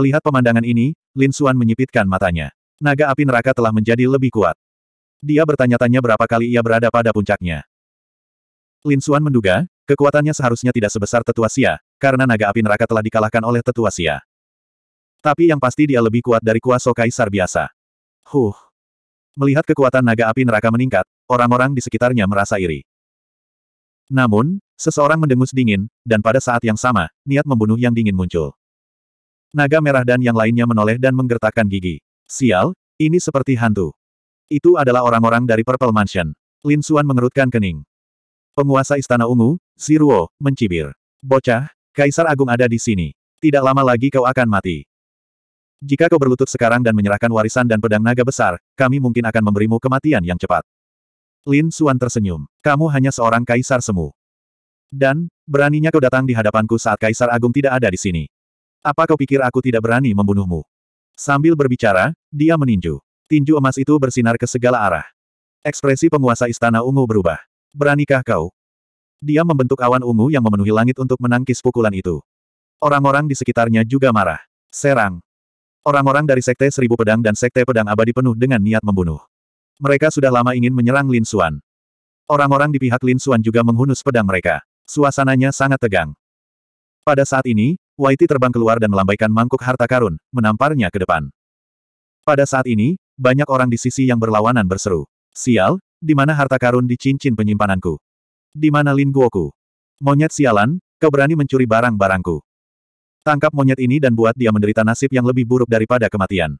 Melihat pemandangan ini, Lin Suan menyipitkan matanya. Naga api neraka telah menjadi lebih kuat. Dia bertanya-tanya berapa kali ia berada pada puncaknya. Lin Suan menduga, kekuatannya seharusnya tidak sebesar tetua Sia, karena naga api neraka telah dikalahkan oleh tetua Sia. Tapi yang pasti dia lebih kuat dari kuasa kaisar biasa. Huh. Melihat kekuatan naga api neraka meningkat, orang-orang di sekitarnya merasa iri. Namun, seseorang mendengus dingin, dan pada saat yang sama, niat membunuh yang dingin muncul. Naga merah dan yang lainnya menoleh dan menggertakkan gigi. Sial, ini seperti hantu. Itu adalah orang-orang dari Purple Mansion. Lin Xuan mengerutkan kening. Penguasa Istana Ungu, Ziruo, mencibir. Bocah, Kaisar Agung ada di sini. Tidak lama lagi kau akan mati. Jika kau berlutut sekarang dan menyerahkan warisan dan pedang naga besar, kami mungkin akan memberimu kematian yang cepat. Lin Xuan tersenyum. Kamu hanya seorang kaisar semu. Dan, beraninya kau datang di hadapanku saat Kaisar Agung tidak ada di sini. Apa kau pikir aku tidak berani membunuhmu? Sambil berbicara, dia meninju. Tinju emas itu bersinar ke segala arah. Ekspresi penguasa istana ungu berubah. Beranikah kau? Dia membentuk awan ungu yang memenuhi langit untuk menangkis pukulan itu. Orang-orang di sekitarnya juga marah. Serang. Orang-orang dari Sekte Seribu Pedang dan Sekte Pedang Abadi penuh dengan niat membunuh. Mereka sudah lama ingin menyerang Lin Xuan. Orang-orang di pihak Lin Xuan juga menghunus pedang mereka. Suasananya sangat tegang. Pada saat ini, Waiti terbang keluar dan melambaikan mangkuk harta karun, menamparnya ke depan. Pada saat ini, banyak orang di sisi yang berlawanan berseru. Sial, di mana harta karun di cincin penyimpananku? Di mana Lin Guoku? Monyet sialan, kau berani mencuri barang-barangku. Tangkap monyet ini dan buat dia menderita nasib yang lebih buruk daripada kematian.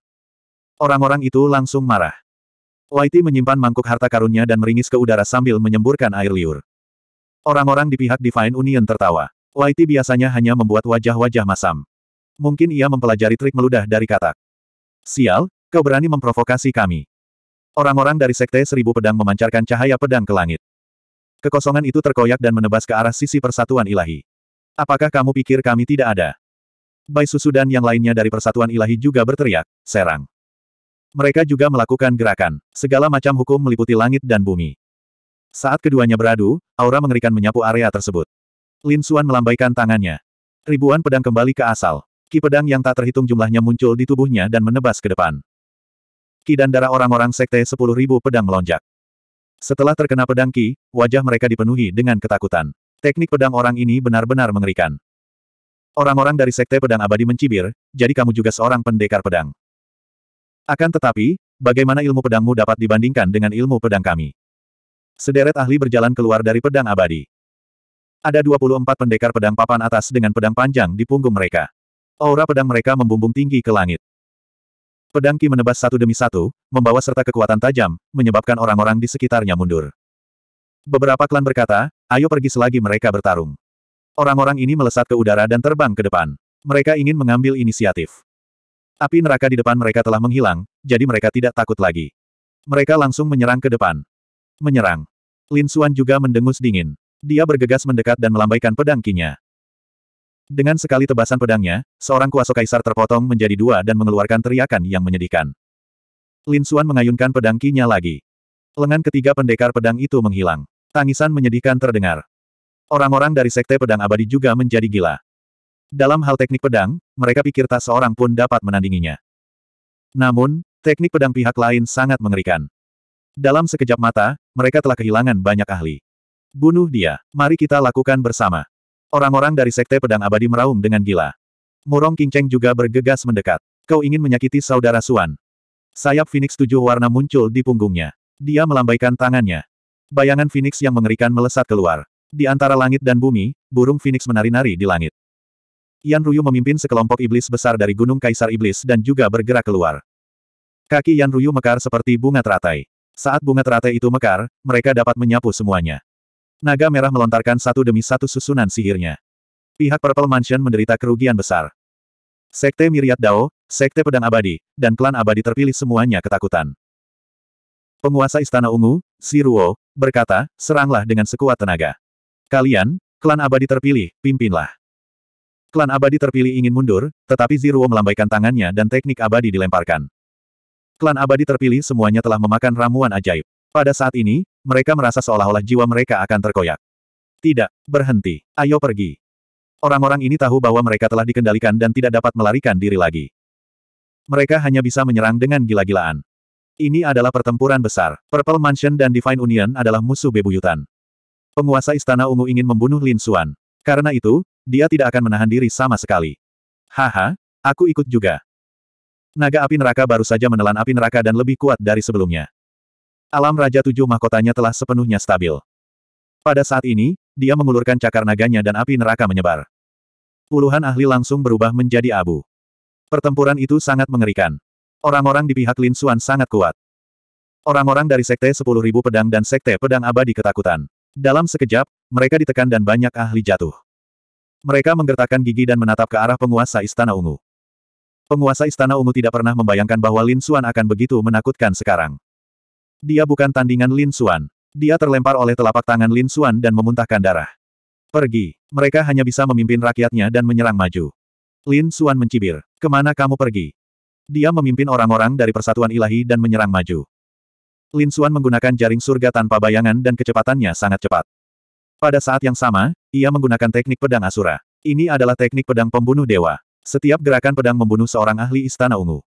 Orang-orang itu langsung marah. Waiti menyimpan mangkuk harta karunnya dan meringis ke udara sambil menyemburkan air liur. Orang-orang di pihak Divine Union tertawa. White biasanya hanya membuat wajah-wajah masam. Mungkin ia mempelajari trik meludah dari katak. Sial, kau berani memprovokasi kami. Orang-orang dari Sekte Seribu Pedang memancarkan cahaya pedang ke langit. Kekosongan itu terkoyak dan menebas ke arah sisi persatuan ilahi. Apakah kamu pikir kami tidak ada? Bai Susu dan yang lainnya dari persatuan ilahi juga berteriak, serang. Mereka juga melakukan gerakan. Segala macam hukum meliputi langit dan bumi. Saat keduanya beradu, aura mengerikan menyapu area tersebut. Lin Suan melambaikan tangannya. Ribuan pedang kembali ke asal. Ki pedang yang tak terhitung jumlahnya muncul di tubuhnya dan menebas ke depan. Ki dan darah orang-orang sekte sepuluh ribu pedang melonjak. Setelah terkena pedang Ki, wajah mereka dipenuhi dengan ketakutan. Teknik pedang orang ini benar-benar mengerikan. Orang-orang dari sekte pedang abadi mencibir, jadi kamu juga seorang pendekar pedang. Akan tetapi, bagaimana ilmu pedangmu dapat dibandingkan dengan ilmu pedang kami? Sederet ahli berjalan keluar dari pedang abadi. Ada 24 pendekar pedang papan atas dengan pedang panjang di punggung mereka. Aura pedang mereka membumbung tinggi ke langit. Pedang Ki menebas satu demi satu, membawa serta kekuatan tajam, menyebabkan orang-orang di sekitarnya mundur. Beberapa klan berkata, ayo pergi selagi mereka bertarung. Orang-orang ini melesat ke udara dan terbang ke depan. Mereka ingin mengambil inisiatif. Api neraka di depan mereka telah menghilang, jadi mereka tidak takut lagi. Mereka langsung menyerang ke depan. Menyerang. Lin Suan juga mendengus dingin. Dia bergegas mendekat dan melambaikan pedang kinya. Dengan sekali tebasan pedangnya, seorang kuasa kaisar terpotong menjadi dua dan mengeluarkan teriakan yang menyedihkan. Lin Xuan mengayunkan pedang kinya lagi. Lengan ketiga pendekar pedang itu menghilang. Tangisan menyedihkan terdengar. Orang-orang dari sekte pedang abadi juga menjadi gila. Dalam hal teknik pedang, mereka pikir tak seorang pun dapat menandinginya. Namun, teknik pedang pihak lain sangat mengerikan. Dalam sekejap mata, mereka telah kehilangan banyak ahli. Bunuh dia. Mari kita lakukan bersama. Orang-orang dari Sekte Pedang Abadi meraung dengan gila. Murong Kingceng juga bergegas mendekat. Kau ingin menyakiti saudara Suan. Sayap Phoenix tujuh warna muncul di punggungnya. Dia melambaikan tangannya. Bayangan Phoenix yang mengerikan melesat keluar. Di antara langit dan bumi, burung Phoenix menari-nari di langit. Yan Ruyu memimpin sekelompok iblis besar dari Gunung Kaisar Iblis dan juga bergerak keluar. Kaki Yan Ruyu mekar seperti bunga teratai. Saat bunga teratai itu mekar, mereka dapat menyapu semuanya. Naga merah melontarkan satu demi satu susunan sihirnya. Pihak Purple Mansion menderita kerugian besar. Sekte Miriat Dao, Sekte Pedang Abadi, dan Klan Abadi terpilih semuanya ketakutan. Penguasa Istana Ungu, Siruo, berkata, seranglah dengan sekuat tenaga. Kalian, Klan Abadi terpilih, pimpinlah. Klan Abadi terpilih ingin mundur, tetapi Ziruo melambaikan tangannya dan teknik abadi dilemparkan. Klan abadi terpilih semuanya telah memakan ramuan ajaib. Pada saat ini, mereka merasa seolah-olah jiwa mereka akan terkoyak. Tidak, berhenti, ayo pergi. Orang-orang ini tahu bahwa mereka telah dikendalikan dan tidak dapat melarikan diri lagi. Mereka hanya bisa menyerang dengan gila-gilaan. Ini adalah pertempuran besar. Purple Mansion dan Divine Union adalah musuh bebuyutan. Penguasa Istana Ungu ingin membunuh Lin Xuan. Karena itu, dia tidak akan menahan diri sama sekali. Haha, aku ikut juga. Naga api neraka baru saja menelan api neraka dan lebih kuat dari sebelumnya. Alam Raja Tujuh Mahkotanya telah sepenuhnya stabil. Pada saat ini, dia mengulurkan cakar naganya dan api neraka menyebar. Puluhan ahli langsung berubah menjadi abu. Pertempuran itu sangat mengerikan. Orang-orang di pihak Lin Xuan sangat kuat. Orang-orang dari Sekte Sepuluh Ribu Pedang dan Sekte Pedang Abadi ketakutan. Dalam sekejap, mereka ditekan dan banyak ahli jatuh. Mereka menggertakkan gigi dan menatap ke arah penguasa Istana Ungu. Penguasa Istana Ungu tidak pernah membayangkan bahwa Lin Xuan akan begitu menakutkan sekarang. Dia bukan tandingan Lin Xuan. Dia terlempar oleh telapak tangan Lin Xuan dan memuntahkan darah. Pergi. Mereka hanya bisa memimpin rakyatnya dan menyerang maju. Lin Xuan mencibir. Kemana kamu pergi? Dia memimpin orang-orang dari persatuan ilahi dan menyerang maju. Lin Xuan menggunakan jaring surga tanpa bayangan dan kecepatannya sangat cepat. Pada saat yang sama, ia menggunakan teknik pedang Asura. Ini adalah teknik pedang pembunuh dewa. Setiap gerakan pedang membunuh seorang ahli istana ungu.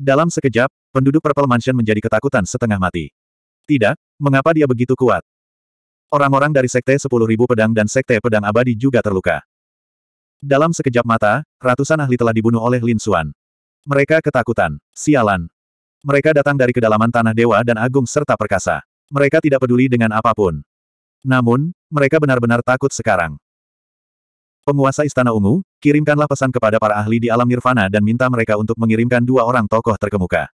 Dalam sekejap, penduduk Purple Mansion menjadi ketakutan setengah mati. Tidak, mengapa dia begitu kuat? Orang-orang dari Sekte 10.000 Pedang dan Sekte Pedang Abadi juga terluka. Dalam sekejap mata, ratusan ahli telah dibunuh oleh Lin Xuan. Mereka ketakutan. Sialan. Mereka datang dari kedalaman Tanah Dewa dan Agung serta Perkasa. Mereka tidak peduli dengan apapun. Namun, mereka benar-benar takut sekarang. Penguasa Istana Ungu, Kirimkanlah pesan kepada para ahli di alam nirvana dan minta mereka untuk mengirimkan dua orang tokoh terkemuka.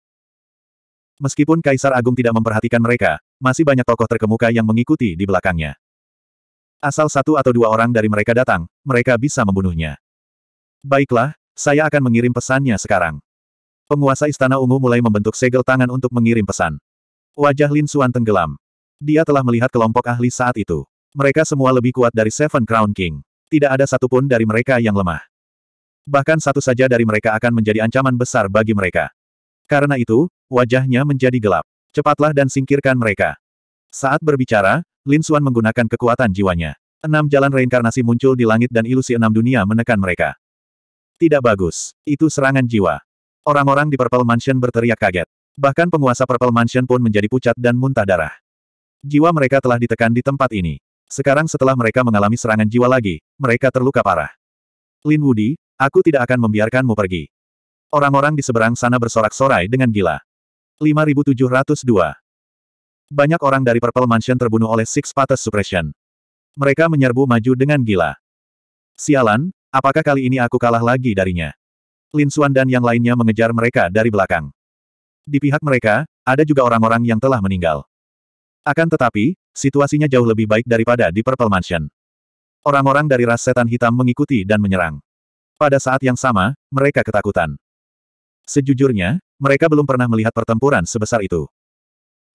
Meskipun Kaisar Agung tidak memperhatikan mereka, masih banyak tokoh terkemuka yang mengikuti di belakangnya. Asal satu atau dua orang dari mereka datang, mereka bisa membunuhnya. Baiklah, saya akan mengirim pesannya sekarang. Penguasa Istana Ungu mulai membentuk segel tangan untuk mengirim pesan. Wajah Lin Suan tenggelam. Dia telah melihat kelompok ahli saat itu. Mereka semua lebih kuat dari Seven Crown King. Tidak ada satupun dari mereka yang lemah. Bahkan satu saja dari mereka akan menjadi ancaman besar bagi mereka. Karena itu, wajahnya menjadi gelap. Cepatlah dan singkirkan mereka. Saat berbicara, Lin Xuan menggunakan kekuatan jiwanya. Enam jalan reinkarnasi muncul di langit dan ilusi enam dunia menekan mereka. Tidak bagus. Itu serangan jiwa. Orang-orang di Purple Mansion berteriak kaget. Bahkan penguasa Purple Mansion pun menjadi pucat dan muntah darah. Jiwa mereka telah ditekan di tempat ini. Sekarang setelah mereka mengalami serangan jiwa lagi, mereka terluka parah. Lin Wudi, aku tidak akan membiarkanmu pergi. Orang-orang di seberang sana bersorak-sorai dengan gila. 5702 Banyak orang dari Purple Mansion terbunuh oleh Six Patas Suppression. Mereka menyerbu maju dengan gila. Sialan, apakah kali ini aku kalah lagi darinya? Lin Xuan dan yang lainnya mengejar mereka dari belakang. Di pihak mereka, ada juga orang-orang yang telah meninggal. Akan tetapi, situasinya jauh lebih baik daripada di Purple Mansion. Orang-orang dari ras setan hitam mengikuti dan menyerang. Pada saat yang sama, mereka ketakutan. Sejujurnya, mereka belum pernah melihat pertempuran sebesar itu.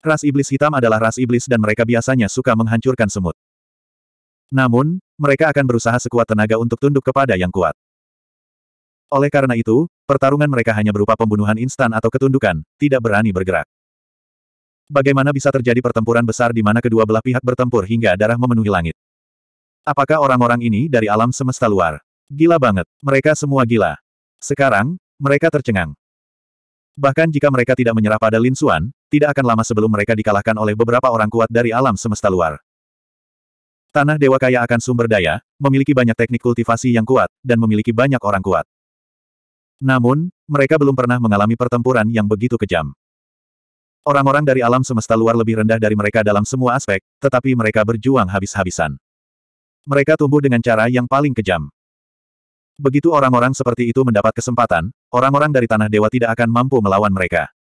Ras iblis hitam adalah ras iblis dan mereka biasanya suka menghancurkan semut. Namun, mereka akan berusaha sekuat tenaga untuk tunduk kepada yang kuat. Oleh karena itu, pertarungan mereka hanya berupa pembunuhan instan atau ketundukan, tidak berani bergerak. Bagaimana bisa terjadi pertempuran besar di mana kedua belah pihak bertempur hingga darah memenuhi langit? Apakah orang-orang ini dari alam semesta luar? Gila banget. Mereka semua gila. Sekarang, mereka tercengang. Bahkan jika mereka tidak menyerah pada Lin Xuan, tidak akan lama sebelum mereka dikalahkan oleh beberapa orang kuat dari alam semesta luar. Tanah dewa kaya akan sumber daya, memiliki banyak teknik kultivasi yang kuat, dan memiliki banyak orang kuat. Namun, mereka belum pernah mengalami pertempuran yang begitu kejam. Orang-orang dari alam semesta luar lebih rendah dari mereka dalam semua aspek, tetapi mereka berjuang habis-habisan. Mereka tumbuh dengan cara yang paling kejam. Begitu orang-orang seperti itu mendapat kesempatan, orang-orang dari Tanah Dewa tidak akan mampu melawan mereka.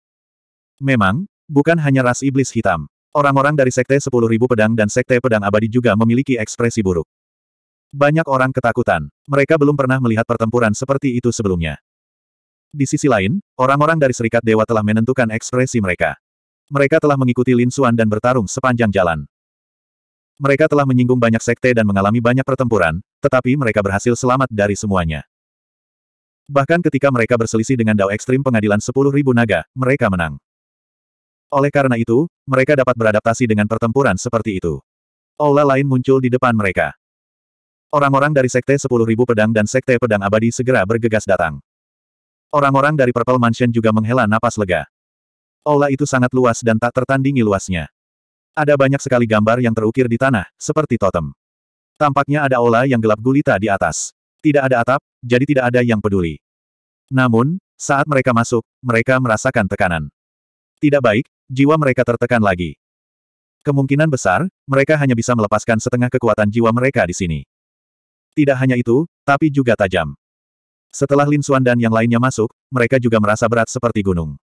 Memang, bukan hanya ras iblis hitam. Orang-orang dari Sekte 10.000 Pedang dan Sekte Pedang Abadi juga memiliki ekspresi buruk. Banyak orang ketakutan. Mereka belum pernah melihat pertempuran seperti itu sebelumnya. Di sisi lain, orang-orang dari Serikat Dewa telah menentukan ekspresi mereka. Mereka telah mengikuti Lin Xuan dan bertarung sepanjang jalan. Mereka telah menyinggung banyak sekte dan mengalami banyak pertempuran, tetapi mereka berhasil selamat dari semuanya. Bahkan ketika mereka berselisih dengan Dao Ekstrim pengadilan 10.000 naga, mereka menang. Oleh karena itu, mereka dapat beradaptasi dengan pertempuran seperti itu. Aula lain muncul di depan mereka. Orang-orang dari Sekte 10.000 Pedang dan Sekte Pedang Abadi segera bergegas datang. Orang-orang dari Purple Mansion juga menghela napas lega. Aula itu sangat luas dan tak tertandingi luasnya. Ada banyak sekali gambar yang terukir di tanah, seperti totem. Tampaknya ada aula yang gelap gulita di atas. Tidak ada atap, jadi tidak ada yang peduli. Namun, saat mereka masuk, mereka merasakan tekanan. Tidak baik, jiwa mereka tertekan lagi. Kemungkinan besar, mereka hanya bisa melepaskan setengah kekuatan jiwa mereka di sini. Tidak hanya itu, tapi juga tajam. Setelah Lin Xuan dan yang lainnya masuk, mereka juga merasa berat seperti gunung.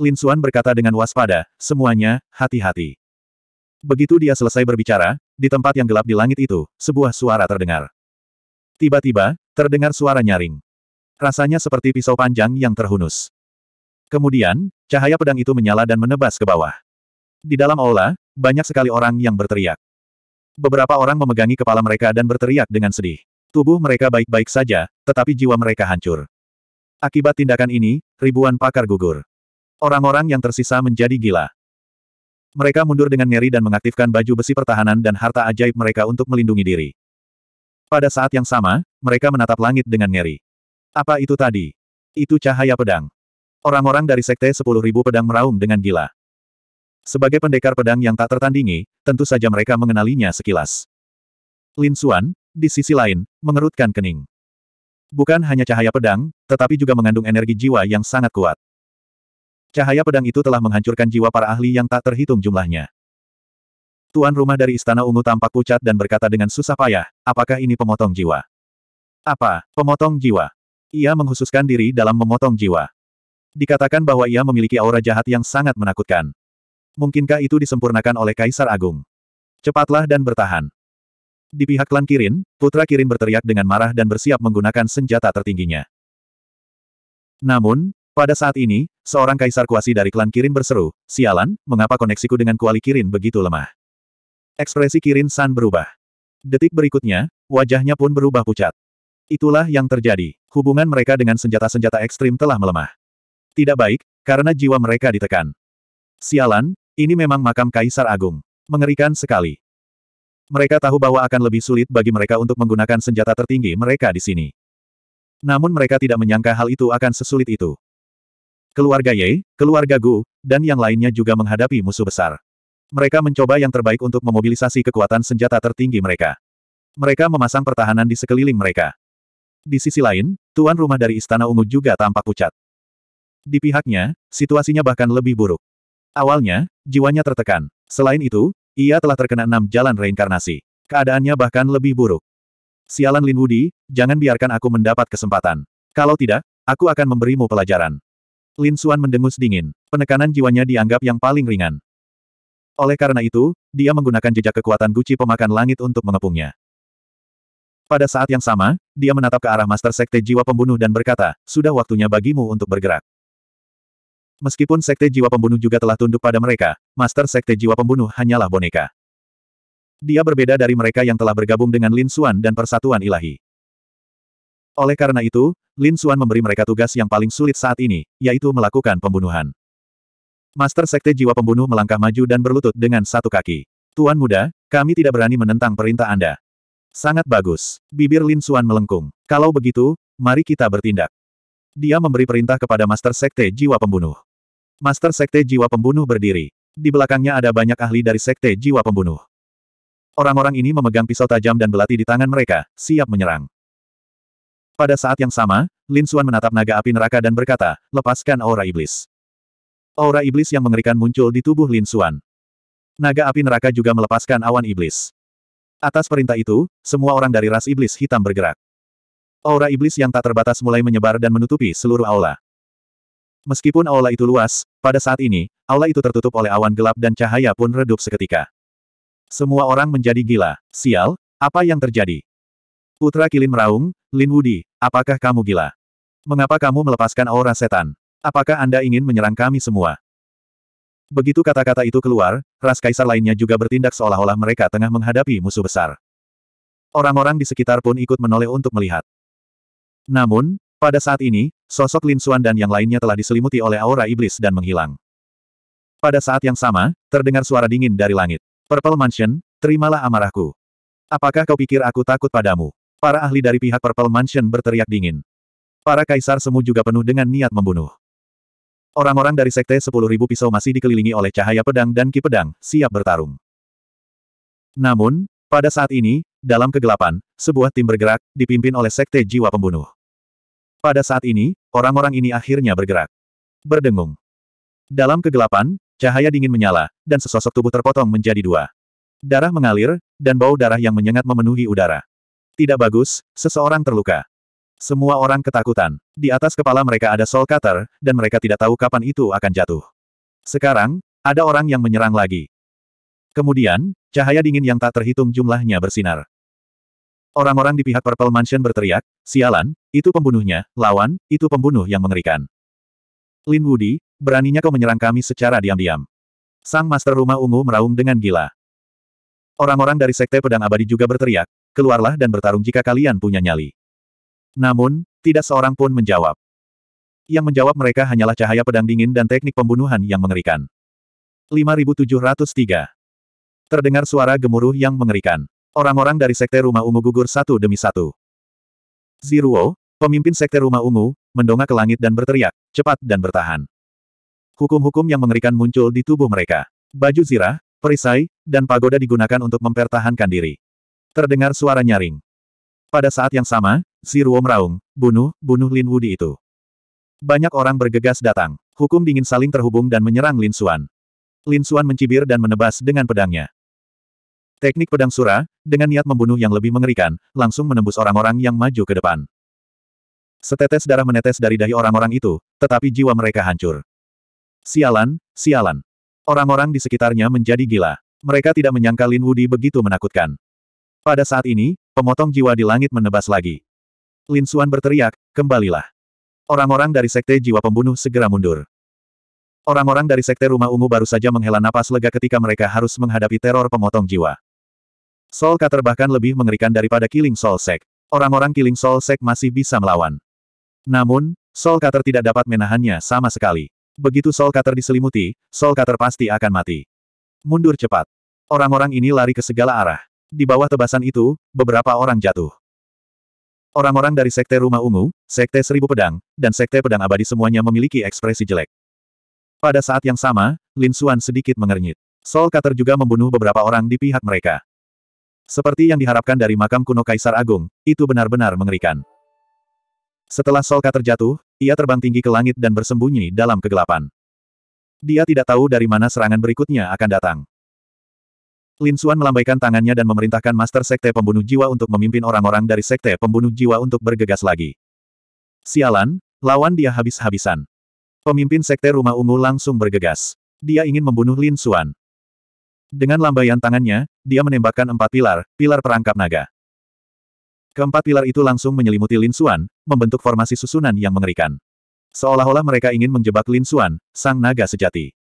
Lin Xuan berkata dengan waspada, semuanya, hati-hati. Begitu dia selesai berbicara, di tempat yang gelap di langit itu, sebuah suara terdengar. Tiba-tiba, terdengar suara nyaring. Rasanya seperti pisau panjang yang terhunus. Kemudian, cahaya pedang itu menyala dan menebas ke bawah. Di dalam aula, banyak sekali orang yang berteriak. Beberapa orang memegangi kepala mereka dan berteriak dengan sedih. Tubuh mereka baik-baik saja, tetapi jiwa mereka hancur. Akibat tindakan ini, ribuan pakar gugur. Orang-orang yang tersisa menjadi gila. Mereka mundur dengan ngeri dan mengaktifkan baju besi pertahanan dan harta ajaib mereka untuk melindungi diri. Pada saat yang sama, mereka menatap langit dengan ngeri. Apa itu tadi? Itu cahaya pedang. Orang-orang dari Sekte 10.000 Pedang meraung dengan gila. Sebagai pendekar pedang yang tak tertandingi, tentu saja mereka mengenalinya sekilas. Lin Xuan, di sisi lain, mengerutkan kening. Bukan hanya cahaya pedang, tetapi juga mengandung energi jiwa yang sangat kuat. Cahaya pedang itu telah menghancurkan jiwa para ahli yang tak terhitung jumlahnya. Tuan rumah dari Istana Ungu tampak pucat dan berkata dengan susah payah, apakah ini pemotong jiwa? Apa, pemotong jiwa? Ia menghususkan diri dalam memotong jiwa. Dikatakan bahwa ia memiliki aura jahat yang sangat menakutkan. Mungkinkah itu disempurnakan oleh Kaisar Agung? Cepatlah dan bertahan. Di pihak klan Kirin, putra Kirin berteriak dengan marah dan bersiap menggunakan senjata tertingginya. Namun, pada saat ini, seorang kaisar kuasi dari klan Kirin berseru, sialan, mengapa koneksiku dengan kuali Kirin begitu lemah? Ekspresi Kirin San berubah. Detik berikutnya, wajahnya pun berubah pucat. Itulah yang terjadi, hubungan mereka dengan senjata-senjata ekstrim telah melemah. Tidak baik, karena jiwa mereka ditekan. Sialan, ini memang makam kaisar agung. Mengerikan sekali. Mereka tahu bahwa akan lebih sulit bagi mereka untuk menggunakan senjata tertinggi mereka di sini. Namun mereka tidak menyangka hal itu akan sesulit itu. Keluarga Ye, keluarga Gu, dan yang lainnya juga menghadapi musuh besar. Mereka mencoba yang terbaik untuk memobilisasi kekuatan senjata tertinggi mereka. Mereka memasang pertahanan di sekeliling mereka. Di sisi lain, tuan rumah dari Istana Ungu juga tampak pucat. Di pihaknya, situasinya bahkan lebih buruk. Awalnya, jiwanya tertekan. Selain itu, ia telah terkena enam jalan reinkarnasi. Keadaannya bahkan lebih buruk. Sialan Lin Wudi, jangan biarkan aku mendapat kesempatan. Kalau tidak, aku akan memberimu pelajaran. Lin Xuan mendengus dingin. Penekanan jiwanya dianggap yang paling ringan. Oleh karena itu, dia menggunakan jejak kekuatan Guci pemakan langit untuk mengepungnya. Pada saat yang sama, dia menatap ke arah Master Sekte Jiwa Pembunuh dan berkata, sudah waktunya bagimu untuk bergerak. Meskipun Sekte Jiwa Pembunuh juga telah tunduk pada mereka, Master Sekte Jiwa Pembunuh hanyalah boneka. Dia berbeda dari mereka yang telah bergabung dengan Lin Xuan dan Persatuan Ilahi. Oleh karena itu, Lin Xuan memberi mereka tugas yang paling sulit saat ini, yaitu melakukan pembunuhan. Master Sekte Jiwa Pembunuh melangkah maju dan berlutut dengan satu kaki. Tuan muda, kami tidak berani menentang perintah Anda. Sangat bagus. Bibir Lin Xuan melengkung. Kalau begitu, mari kita bertindak. Dia memberi perintah kepada Master Sekte Jiwa Pembunuh. Master Sekte Jiwa Pembunuh berdiri. Di belakangnya ada banyak ahli dari Sekte Jiwa Pembunuh. Orang-orang ini memegang pisau tajam dan belati di tangan mereka, siap menyerang. Pada saat yang sama, Lin Xuan menatap naga api neraka dan berkata, lepaskan aura iblis. Aura iblis yang mengerikan muncul di tubuh Lin Xuan. Naga api neraka juga melepaskan awan iblis. Atas perintah itu, semua orang dari ras iblis hitam bergerak. Aura iblis yang tak terbatas mulai menyebar dan menutupi seluruh aula. Meskipun aula itu luas, pada saat ini, aula itu tertutup oleh awan gelap dan cahaya pun redup seketika. Semua orang menjadi gila. Sial, apa yang terjadi? Putra Kilin meraung, Lin Wudi, apakah kamu gila? Mengapa kamu melepaskan aura setan? Apakah Anda ingin menyerang kami semua? Begitu kata-kata itu keluar, ras kaisar lainnya juga bertindak seolah-olah mereka tengah menghadapi musuh besar. Orang-orang di sekitar pun ikut menoleh untuk melihat. Namun, pada saat ini, sosok Lin Xuan dan yang lainnya telah diselimuti oleh aura iblis dan menghilang. Pada saat yang sama, terdengar suara dingin dari langit. Purple Mansion, terimalah amarahku. Apakah kau pikir aku takut padamu? Para ahli dari pihak Purple Mansion berteriak dingin. Para kaisar semu juga penuh dengan niat membunuh. Orang-orang dari sekte 10.000 pisau masih dikelilingi oleh cahaya pedang dan ki pedang, siap bertarung. Namun, pada saat ini, dalam kegelapan, sebuah tim bergerak, dipimpin oleh sekte jiwa pembunuh. Pada saat ini, orang-orang ini akhirnya bergerak. Berdengung. Dalam kegelapan, cahaya dingin menyala, dan sesosok tubuh terpotong menjadi dua. Darah mengalir, dan bau darah yang menyengat memenuhi udara. Tidak bagus, seseorang terluka. Semua orang ketakutan. Di atas kepala mereka ada soul cutter, dan mereka tidak tahu kapan itu akan jatuh. Sekarang, ada orang yang menyerang lagi. Kemudian, cahaya dingin yang tak terhitung jumlahnya bersinar. Orang-orang di pihak Purple Mansion berteriak, sialan, itu pembunuhnya, lawan, itu pembunuh yang mengerikan. Lin Woody, beraninya kau menyerang kami secara diam-diam. Sang Master Rumah Ungu meraung dengan gila. Orang-orang dari Sekte Pedang Abadi juga berteriak, keluarlah dan bertarung jika kalian punya nyali. Namun, tidak seorang pun menjawab. Yang menjawab mereka hanyalah cahaya pedang dingin dan teknik pembunuhan yang mengerikan. 5703 Terdengar suara gemuruh yang mengerikan. Orang-orang dari Sekte Rumah Ungu gugur satu demi satu. Ziruo, pemimpin Sekte Rumah Ungu, mendongak ke langit dan berteriak, cepat dan bertahan. Hukum-hukum yang mengerikan muncul di tubuh mereka. Baju zirah, perisai, dan pagoda digunakan untuk mempertahankan diri. Terdengar suara nyaring. Pada saat yang sama, si Ziruo meraung, bunuh, bunuh Lin Wudi itu. Banyak orang bergegas datang. Hukum dingin saling terhubung dan menyerang Lin Suan. Lin Suan mencibir dan menebas dengan pedangnya. Teknik pedang sura, dengan niat membunuh yang lebih mengerikan, langsung menembus orang-orang yang maju ke depan. Setetes darah menetes dari dahi orang-orang itu, tetapi jiwa mereka hancur. Sialan, sialan. Orang-orang di sekitarnya menjadi gila. Mereka tidak menyangka Lin Wudi begitu menakutkan. Pada saat ini, pemotong jiwa di langit menebas lagi. Lin Suan berteriak, kembalilah. Orang-orang dari sekte jiwa pembunuh segera mundur. Orang-orang dari sekte rumah ungu baru saja menghela napas lega ketika mereka harus menghadapi teror pemotong jiwa. Soul Cutter bahkan lebih mengerikan daripada Killing Soul Sect. Orang-orang Killing Soul Sect masih bisa melawan. Namun, Soul Cutter tidak dapat menahannya sama sekali. Begitu Soul Cutter diselimuti, Soul Cutter pasti akan mati. Mundur cepat. Orang-orang ini lari ke segala arah. Di bawah tebasan itu, beberapa orang jatuh. Orang-orang dari Sekte Rumah Ungu, Sekte Seribu Pedang, dan Sekte Pedang Abadi semuanya memiliki ekspresi jelek. Pada saat yang sama, Lin Xuan sedikit mengernyit. Sol Cutter juga membunuh beberapa orang di pihak mereka. Seperti yang diharapkan dari makam kuno Kaisar Agung, itu benar-benar mengerikan. Setelah Sol Cutter jatuh, ia terbang tinggi ke langit dan bersembunyi dalam kegelapan. Dia tidak tahu dari mana serangan berikutnya akan datang. Lin Xuan melambaikan tangannya dan memerintahkan Master Sekte Pembunuh Jiwa untuk memimpin orang-orang dari Sekte Pembunuh Jiwa untuk bergegas lagi. Sialan, lawan dia habis-habisan. Pemimpin Sekte Rumah Ungu langsung bergegas. Dia ingin membunuh Lin Xuan. Dengan lambaian tangannya, dia menembakkan empat pilar, pilar perangkap naga. Keempat pilar itu langsung menyelimuti Lin Xuan, membentuk formasi susunan yang mengerikan. Seolah-olah mereka ingin menjebak Lin Xuan, sang naga sejati.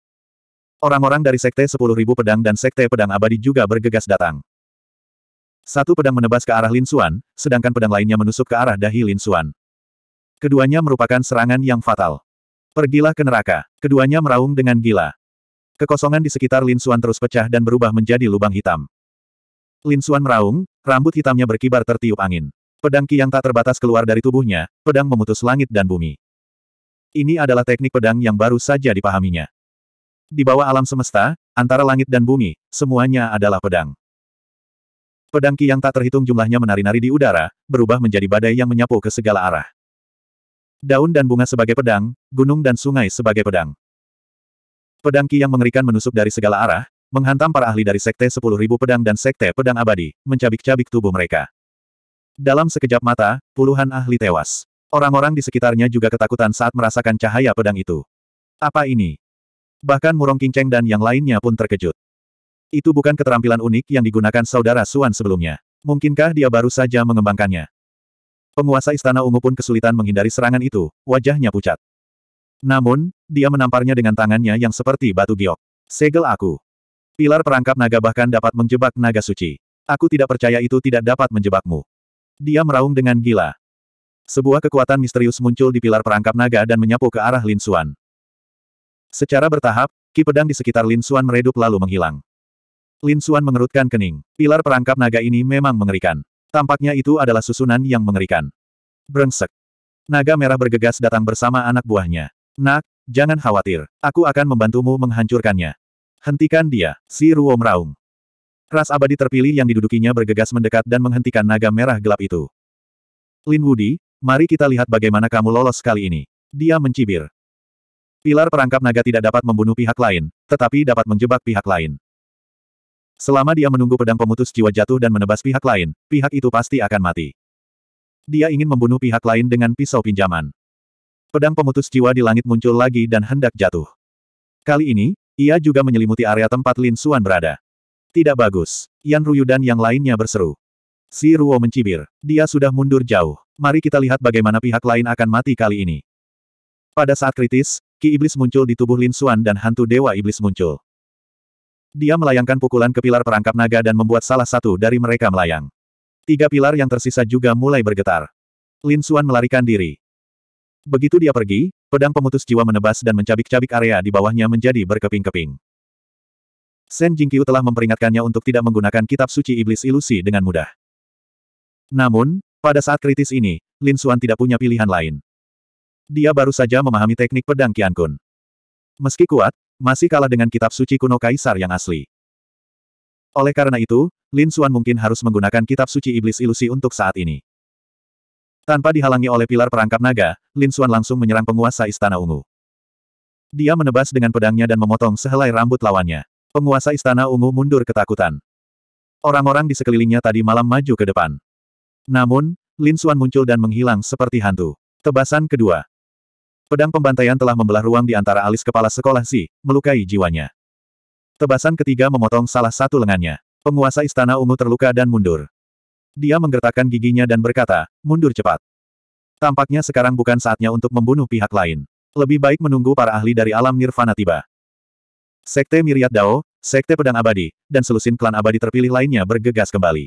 Orang-orang dari Sekte Sepuluh Ribu Pedang dan Sekte Pedang Abadi juga bergegas datang. Satu pedang menebas ke arah Lin Xuan, sedangkan pedang lainnya menusuk ke arah dahi Lin Xuan. Keduanya merupakan serangan yang fatal. Pergilah ke neraka. Keduanya meraung dengan gila. Kekosongan di sekitar Lin Xuan terus pecah dan berubah menjadi lubang hitam. Lin Xuan meraung, rambut hitamnya berkibar tertiup angin. Pedang ki yang tak terbatas keluar dari tubuhnya, pedang memutus langit dan bumi. Ini adalah teknik pedang yang baru saja dipahaminya. Di bawah alam semesta, antara langit dan bumi, semuanya adalah pedang. Pedang Ki yang tak terhitung jumlahnya menari-nari di udara, berubah menjadi badai yang menyapu ke segala arah. Daun dan bunga sebagai pedang, gunung dan sungai sebagai pedang. Pedang Ki yang mengerikan menusuk dari segala arah, menghantam para ahli dari Sekte 10.000 Pedang dan Sekte Pedang Abadi, mencabik-cabik tubuh mereka. Dalam sekejap mata, puluhan ahli tewas. Orang-orang di sekitarnya juga ketakutan saat merasakan cahaya pedang itu. Apa ini? Bahkan Murong Kingceng dan yang lainnya pun terkejut. Itu bukan keterampilan unik yang digunakan saudara Suan sebelumnya. Mungkinkah dia baru saja mengembangkannya? Penguasa Istana Ungu pun kesulitan menghindari serangan itu, wajahnya pucat. Namun, dia menamparnya dengan tangannya yang seperti batu giok. Segel aku. Pilar perangkap naga bahkan dapat menjebak naga suci. Aku tidak percaya itu tidak dapat menjebakmu. Dia meraung dengan gila. Sebuah kekuatan misterius muncul di pilar perangkap naga dan menyapu ke arah Lin Suan. Secara bertahap, ki pedang di sekitar Lin Xuan meredup lalu menghilang. Lin Xuan mengerutkan kening. Pilar perangkap naga ini memang mengerikan. Tampaknya itu adalah susunan yang mengerikan. Brengsek. Naga merah bergegas datang bersama anak buahnya. Nak, jangan khawatir. Aku akan membantumu menghancurkannya. Hentikan dia, si Ruo meraung. Ras abadi terpilih yang didudukinya bergegas mendekat dan menghentikan naga merah gelap itu. Lin Wudi, mari kita lihat bagaimana kamu lolos kali ini. Dia mencibir. Pilar perangkap naga tidak dapat membunuh pihak lain, tetapi dapat menjebak pihak lain. Selama dia menunggu pedang pemutus jiwa jatuh dan menebas pihak lain, pihak itu pasti akan mati. Dia ingin membunuh pihak lain dengan pisau pinjaman. Pedang pemutus jiwa di langit muncul lagi dan hendak jatuh. Kali ini, ia juga menyelimuti area tempat Lin Suan berada. Tidak bagus. Yan Ruyu dan yang lainnya berseru. Si Ruo mencibir. Dia sudah mundur jauh. Mari kita lihat bagaimana pihak lain akan mati kali ini. Pada saat kritis, Ki Iblis muncul di tubuh Lin Xuan dan hantu Dewa Iblis muncul. Dia melayangkan pukulan ke pilar perangkap naga dan membuat salah satu dari mereka melayang. Tiga pilar yang tersisa juga mulai bergetar. Lin Xuan melarikan diri. Begitu dia pergi, pedang pemutus jiwa menebas dan mencabik-cabik area di bawahnya menjadi berkeping-keping. Shen Jingqiu telah memperingatkannya untuk tidak menggunakan kitab suci iblis ilusi dengan mudah. Namun, pada saat kritis ini, Lin Xuan tidak punya pilihan lain dia baru saja memahami teknik pedang Kian Kun. Meski kuat, masih kalah dengan kitab suci kuno kaisar yang asli. Oleh karena itu, Lin Xuan mungkin harus menggunakan kitab suci iblis ilusi untuk saat ini. Tanpa dihalangi oleh pilar perangkap naga, Lin Xuan langsung menyerang penguasa Istana Ungu. Dia menebas dengan pedangnya dan memotong sehelai rambut lawannya. Penguasa Istana Ungu mundur ketakutan. Orang-orang di sekelilingnya tadi malam maju ke depan. Namun, Lin Xuan muncul dan menghilang seperti hantu. Tebasan kedua. Pedang pembantaian telah membelah ruang di antara alis kepala sekolah Si, melukai jiwanya. Tebasan ketiga memotong salah satu lengannya. Penguasa istana ungu terluka dan mundur. Dia menggertakkan giginya dan berkata, mundur cepat. Tampaknya sekarang bukan saatnya untuk membunuh pihak lain. Lebih baik menunggu para ahli dari alam nirvana tiba. Sekte Miriat Dao, Sekte Pedang Abadi, dan selusin klan abadi terpilih lainnya bergegas kembali.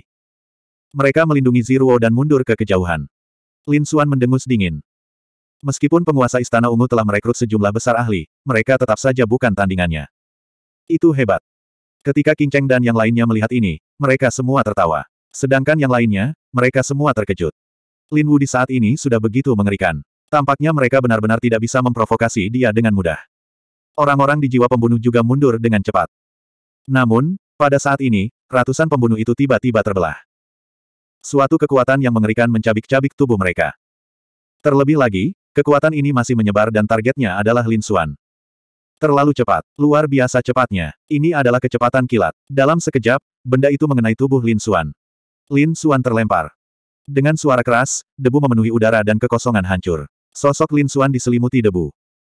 Mereka melindungi Ziruo dan mundur ke kejauhan. Lin Suan mendengus dingin. Meskipun penguasa Istana Ungu telah merekrut sejumlah besar ahli, mereka tetap saja bukan tandingannya. Itu hebat. Ketika King Cheng dan yang lainnya melihat ini, mereka semua tertawa. Sedangkan yang lainnya, mereka semua terkejut. Lin Wu di saat ini sudah begitu mengerikan. Tampaknya mereka benar-benar tidak bisa memprovokasi dia dengan mudah. Orang-orang di jiwa pembunuh juga mundur dengan cepat. Namun, pada saat ini, ratusan pembunuh itu tiba-tiba terbelah. Suatu kekuatan yang mengerikan mencabik-cabik tubuh mereka. Terlebih lagi, Kekuatan ini masih menyebar dan targetnya adalah Lin Xuan. Terlalu cepat, luar biasa cepatnya. Ini adalah kecepatan kilat. Dalam sekejap, benda itu mengenai tubuh Lin Xuan. Lin Xuan terlempar. Dengan suara keras, debu memenuhi udara dan kekosongan hancur. Sosok Lin Xuan diselimuti debu.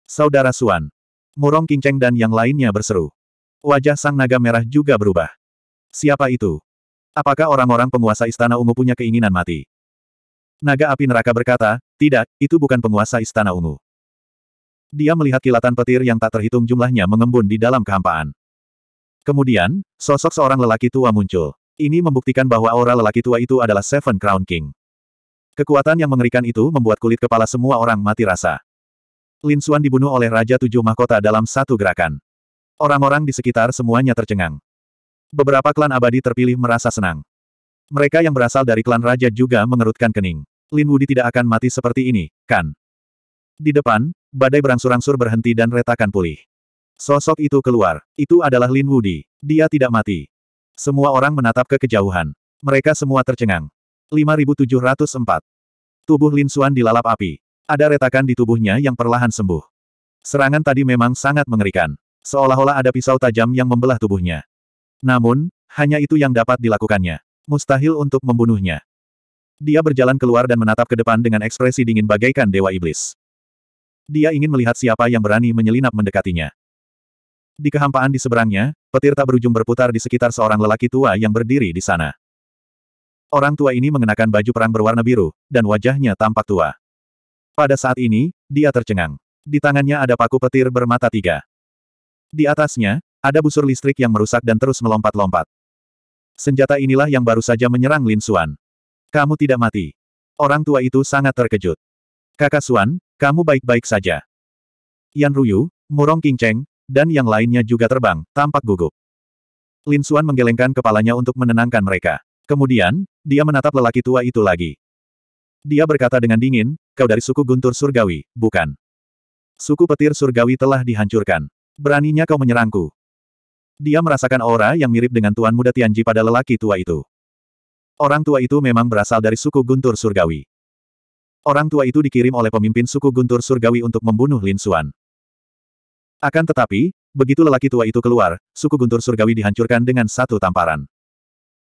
Saudara Xuan. Murong Kinceng dan yang lainnya berseru. Wajah sang naga merah juga berubah. Siapa itu? Apakah orang-orang penguasa istana ungu punya keinginan mati? Naga api neraka berkata, tidak, itu bukan penguasa istana ungu. Dia melihat kilatan petir yang tak terhitung jumlahnya mengembun di dalam kehampaan. Kemudian, sosok seorang lelaki tua muncul. Ini membuktikan bahwa aura lelaki tua itu adalah Seven Crown King. Kekuatan yang mengerikan itu membuat kulit kepala semua orang mati rasa. Lin Suan dibunuh oleh Raja Tujuh Mahkota dalam satu gerakan. Orang-orang di sekitar semuanya tercengang. Beberapa klan abadi terpilih merasa senang. Mereka yang berasal dari klan raja juga mengerutkan kening. Lin Wudi tidak akan mati seperti ini, kan? Di depan, badai berangsur-angsur berhenti dan retakan pulih. Sosok itu keluar. Itu adalah Lin Wudi. Dia tidak mati. Semua orang menatap ke kejauhan. Mereka semua tercengang. 5704. Tubuh Lin Xuan dilalap api. Ada retakan di tubuhnya yang perlahan sembuh. Serangan tadi memang sangat mengerikan. Seolah-olah ada pisau tajam yang membelah tubuhnya. Namun, hanya itu yang dapat dilakukannya. Mustahil untuk membunuhnya. Dia berjalan keluar dan menatap ke depan dengan ekspresi dingin bagaikan dewa iblis. Dia ingin melihat siapa yang berani menyelinap mendekatinya. Di kehampaan di seberangnya, petir tak berujung berputar di sekitar seorang lelaki tua yang berdiri di sana. Orang tua ini mengenakan baju perang berwarna biru, dan wajahnya tampak tua. Pada saat ini, dia tercengang. Di tangannya ada paku petir bermata tiga. Di atasnya, ada busur listrik yang merusak dan terus melompat-lompat. Senjata inilah yang baru saja menyerang Lin Suan. Kamu tidak mati. Orang tua itu sangat terkejut. Kakak Suan, kamu baik-baik saja. Yan Ruyu, Murong King Cheng, dan yang lainnya juga terbang, tampak gugup. Lin Suan menggelengkan kepalanya untuk menenangkan mereka. Kemudian, dia menatap lelaki tua itu lagi. Dia berkata dengan dingin, kau dari suku Guntur Surgawi, bukan? Suku petir Surgawi telah dihancurkan. Beraninya kau menyerangku. Dia merasakan aura yang mirip dengan Tuan Muda Tianji pada lelaki tua itu. Orang tua itu memang berasal dari suku Guntur Surgawi. Orang tua itu dikirim oleh pemimpin suku Guntur Surgawi untuk membunuh Lin Xuan. Akan tetapi, begitu lelaki tua itu keluar, suku Guntur Surgawi dihancurkan dengan satu tamparan.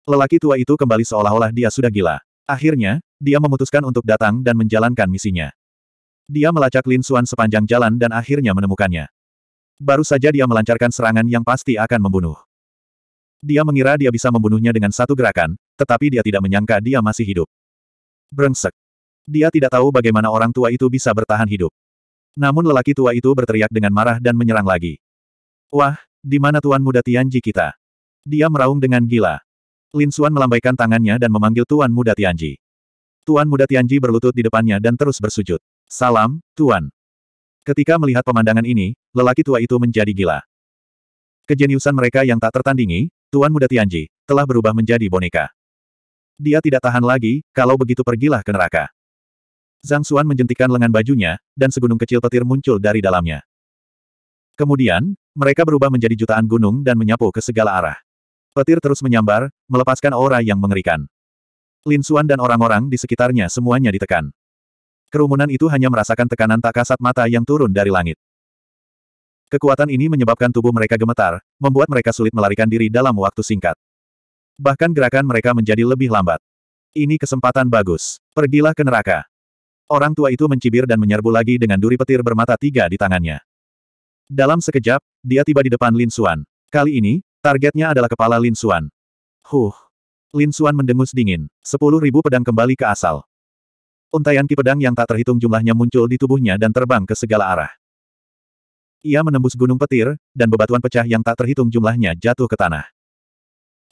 Lelaki tua itu kembali seolah-olah dia sudah gila. Akhirnya, dia memutuskan untuk datang dan menjalankan misinya. Dia melacak Lin Xuan sepanjang jalan dan akhirnya menemukannya. Baru saja dia melancarkan serangan yang pasti akan membunuh. Dia mengira dia bisa membunuhnya dengan satu gerakan, tetapi dia tidak menyangka dia masih hidup. Brengsek. Dia tidak tahu bagaimana orang tua itu bisa bertahan hidup. Namun lelaki tua itu berteriak dengan marah dan menyerang lagi. Wah, di mana Tuan Muda Tianji kita? Dia meraung dengan gila. Lin Xuan melambaikan tangannya dan memanggil Tuan Muda Tianji. Tuan Muda Tianji berlutut di depannya dan terus bersujud. Salam, Tuan. Ketika melihat pemandangan ini, lelaki tua itu menjadi gila. Kejeniusan mereka yang tak tertandingi, Tuan Muda Tianji, telah berubah menjadi boneka. Dia tidak tahan lagi, kalau begitu pergilah ke neraka. Zhang Xuan menjentikan lengan bajunya, dan segunung kecil petir muncul dari dalamnya. Kemudian, mereka berubah menjadi jutaan gunung dan menyapu ke segala arah. Petir terus menyambar, melepaskan aura yang mengerikan. Lin Xuan dan orang-orang di sekitarnya semuanya ditekan. Kerumunan itu hanya merasakan tekanan tak kasat mata yang turun dari langit. Kekuatan ini menyebabkan tubuh mereka gemetar, membuat mereka sulit melarikan diri dalam waktu singkat. Bahkan gerakan mereka menjadi lebih lambat. Ini kesempatan bagus. Pergilah ke neraka. Orang tua itu mencibir dan menyerbu lagi dengan duri petir bermata tiga di tangannya. Dalam sekejap, dia tiba di depan Lin Xuan. Kali ini, targetnya adalah kepala Lin Xuan. Huh. Lin Xuan mendengus dingin. Sepuluh ribu pedang kembali ke asal. Untaian ki pedang yang tak terhitung jumlahnya muncul di tubuhnya dan terbang ke segala arah. Ia menembus gunung petir, dan bebatuan pecah yang tak terhitung jumlahnya jatuh ke tanah.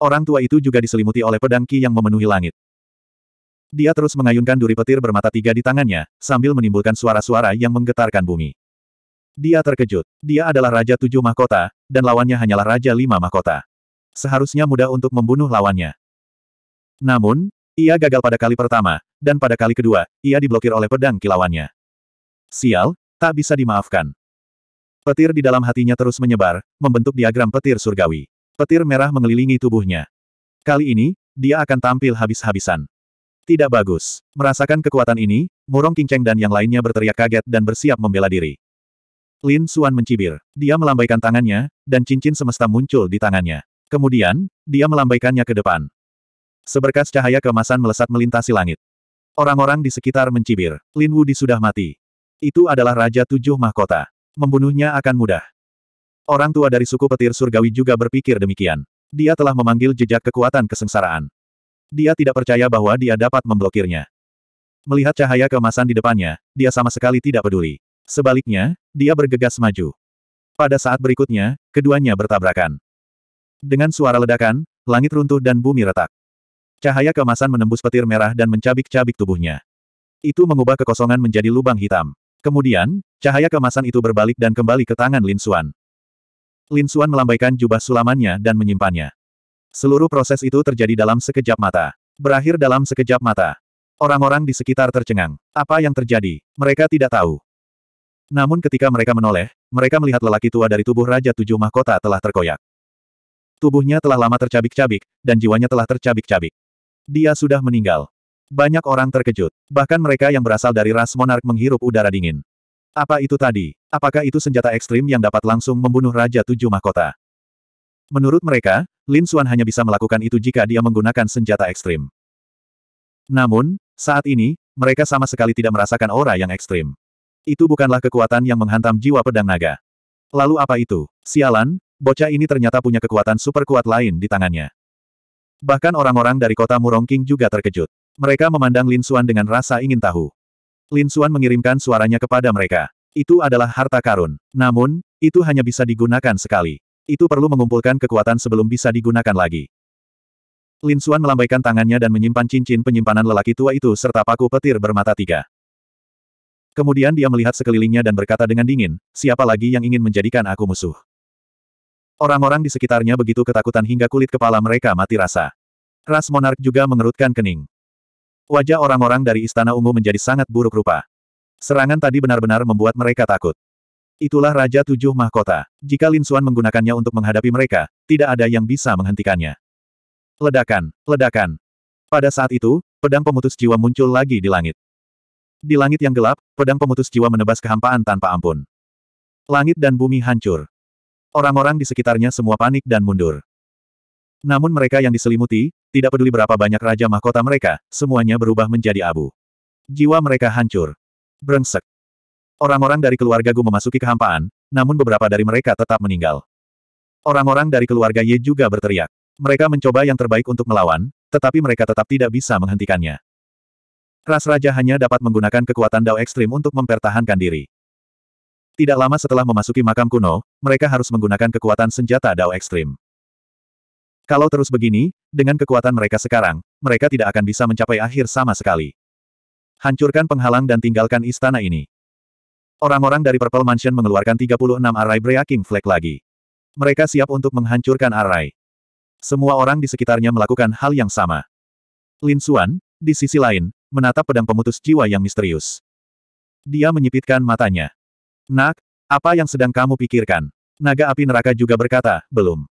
Orang tua itu juga diselimuti oleh pedang Ki yang memenuhi langit. Dia terus mengayunkan duri petir bermata tiga di tangannya, sambil menimbulkan suara-suara yang menggetarkan bumi. Dia terkejut. Dia adalah Raja Tujuh Mahkota, dan lawannya hanyalah Raja Lima Mahkota. Seharusnya mudah untuk membunuh lawannya. Namun, ia gagal pada kali pertama, dan pada kali kedua, ia diblokir oleh pedang kilawannya. Sial, tak bisa dimaafkan. Petir di dalam hatinya terus menyebar, membentuk diagram petir surgawi. Petir merah mengelilingi tubuhnya. Kali ini, dia akan tampil habis-habisan. Tidak bagus. Merasakan kekuatan ini, Murong Tingceng dan yang lainnya berteriak kaget dan bersiap membela diri. Lin Suan mencibir. Dia melambaikan tangannya, dan cincin semesta muncul di tangannya. Kemudian, dia melambaikannya ke depan. Seberkas cahaya kemasan melesat melintasi langit. Orang-orang di sekitar mencibir. Lin Wudi sudah mati. Itu adalah Raja Tujuh Mahkota. Membunuhnya akan mudah. Orang tua dari suku petir surgawi juga berpikir demikian. Dia telah memanggil jejak kekuatan kesengsaraan. Dia tidak percaya bahwa dia dapat memblokirnya. Melihat cahaya kemasan di depannya, dia sama sekali tidak peduli. Sebaliknya, dia bergegas maju. Pada saat berikutnya, keduanya bertabrakan. Dengan suara ledakan, langit runtuh dan bumi retak. Cahaya kemasan menembus petir merah dan mencabik-cabik tubuhnya. Itu mengubah kekosongan menjadi lubang hitam. Kemudian, cahaya kemasan itu berbalik dan kembali ke tangan Lin Xuan. Lin Suan melambaikan jubah sulamannya dan menyimpannya. Seluruh proses itu terjadi dalam sekejap mata. Berakhir dalam sekejap mata. Orang-orang di sekitar tercengang. Apa yang terjadi? Mereka tidak tahu. Namun ketika mereka menoleh, mereka melihat lelaki tua dari tubuh Raja Tujuh Mahkota telah terkoyak. Tubuhnya telah lama tercabik-cabik, dan jiwanya telah tercabik-cabik. Dia sudah meninggal. Banyak orang terkejut. Bahkan mereka yang berasal dari ras monark menghirup udara dingin. Apa itu tadi? Apakah itu senjata ekstrim yang dapat langsung membunuh Raja Tujuh Mahkota? Menurut mereka, Lin Xuan hanya bisa melakukan itu jika dia menggunakan senjata ekstrim. Namun, saat ini, mereka sama sekali tidak merasakan aura yang ekstrim. Itu bukanlah kekuatan yang menghantam jiwa pedang naga. Lalu apa itu? Sialan, bocah ini ternyata punya kekuatan super kuat lain di tangannya. Bahkan orang-orang dari kota Murongking juga terkejut. Mereka memandang Lin Xuan dengan rasa ingin tahu. Lin Suan mengirimkan suaranya kepada mereka. Itu adalah harta karun. Namun, itu hanya bisa digunakan sekali. Itu perlu mengumpulkan kekuatan sebelum bisa digunakan lagi. Lin Suan melambaikan tangannya dan menyimpan cincin penyimpanan lelaki tua itu serta paku petir bermata tiga. Kemudian dia melihat sekelilingnya dan berkata dengan dingin, siapa lagi yang ingin menjadikan aku musuh? Orang-orang di sekitarnya begitu ketakutan hingga kulit kepala mereka mati rasa. Ras Monark juga mengerutkan kening. Wajah orang-orang dari Istana Ungu menjadi sangat buruk rupa. Serangan tadi benar-benar membuat mereka takut. Itulah Raja Tujuh Mahkota. Jika Lin Suan menggunakannya untuk menghadapi mereka, tidak ada yang bisa menghentikannya. Ledakan, ledakan. Pada saat itu, pedang pemutus jiwa muncul lagi di langit. Di langit yang gelap, pedang pemutus jiwa menebas kehampaan tanpa ampun. Langit dan bumi hancur. Orang-orang di sekitarnya semua panik dan mundur. Namun mereka yang diselimuti, tidak peduli berapa banyak raja mahkota mereka, semuanya berubah menjadi abu. Jiwa mereka hancur. Brengsek. Orang-orang dari keluarga Gu memasuki kehampaan, namun beberapa dari mereka tetap meninggal. Orang-orang dari keluarga Ye juga berteriak. Mereka mencoba yang terbaik untuk melawan, tetapi mereka tetap tidak bisa menghentikannya. Ras Raja hanya dapat menggunakan kekuatan Dao ekstrim untuk mempertahankan diri. Tidak lama setelah memasuki makam kuno, mereka harus menggunakan kekuatan senjata Dao ekstrim. Kalau terus begini, dengan kekuatan mereka sekarang, mereka tidak akan bisa mencapai akhir sama sekali. Hancurkan penghalang dan tinggalkan istana ini. Orang-orang dari Purple Mansion mengeluarkan 36 arai Breaking Flag lagi. Mereka siap untuk menghancurkan arai. Semua orang di sekitarnya melakukan hal yang sama. Lin Xuan, di sisi lain, menatap pedang pemutus jiwa yang misterius. Dia menyipitkan matanya. Nak, apa yang sedang kamu pikirkan? Naga api neraka juga berkata, belum.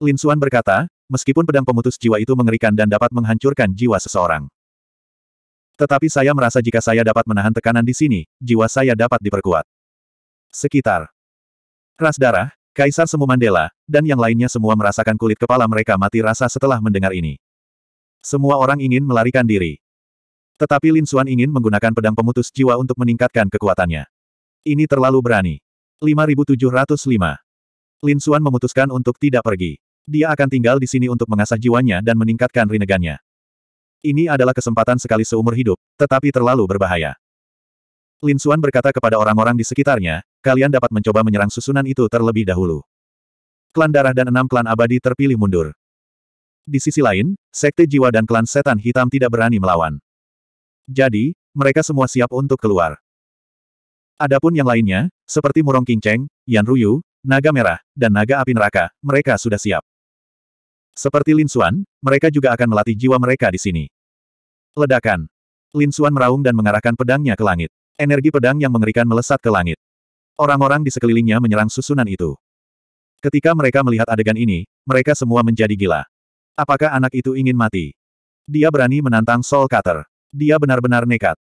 Lin Suan berkata, meskipun pedang pemutus jiwa itu mengerikan dan dapat menghancurkan jiwa seseorang. Tetapi saya merasa jika saya dapat menahan tekanan di sini, jiwa saya dapat diperkuat. Sekitar. Ras darah, Kaisar Semu Mandela, dan yang lainnya semua merasakan kulit kepala mereka mati rasa setelah mendengar ini. Semua orang ingin melarikan diri. Tetapi Lin Suan ingin menggunakan pedang pemutus jiwa untuk meningkatkan kekuatannya. Ini terlalu berani. 5705. Lin Suan memutuskan untuk tidak pergi. Dia akan tinggal di sini untuk mengasah jiwanya dan meningkatkan rinegannya. Ini adalah kesempatan sekali seumur hidup, tetapi terlalu berbahaya. Lin Xuan berkata kepada orang-orang di sekitarnya, kalian dapat mencoba menyerang susunan itu terlebih dahulu. Klan darah dan enam klan abadi terpilih mundur. Di sisi lain, sekte jiwa dan klan setan hitam tidak berani melawan. Jadi, mereka semua siap untuk keluar. Adapun yang lainnya, seperti Murong Kinceng, Yan Ruyu, Naga Merah, dan Naga Api Neraka, mereka sudah siap. Seperti Lin Xuan, mereka juga akan melatih jiwa mereka di sini. Ledakan. Lin Xuan meraung dan mengarahkan pedangnya ke langit. Energi pedang yang mengerikan melesat ke langit. Orang-orang di sekelilingnya menyerang susunan itu. Ketika mereka melihat adegan ini, mereka semua menjadi gila. Apakah anak itu ingin mati? Dia berani menantang Soul Cutter. Dia benar-benar nekat.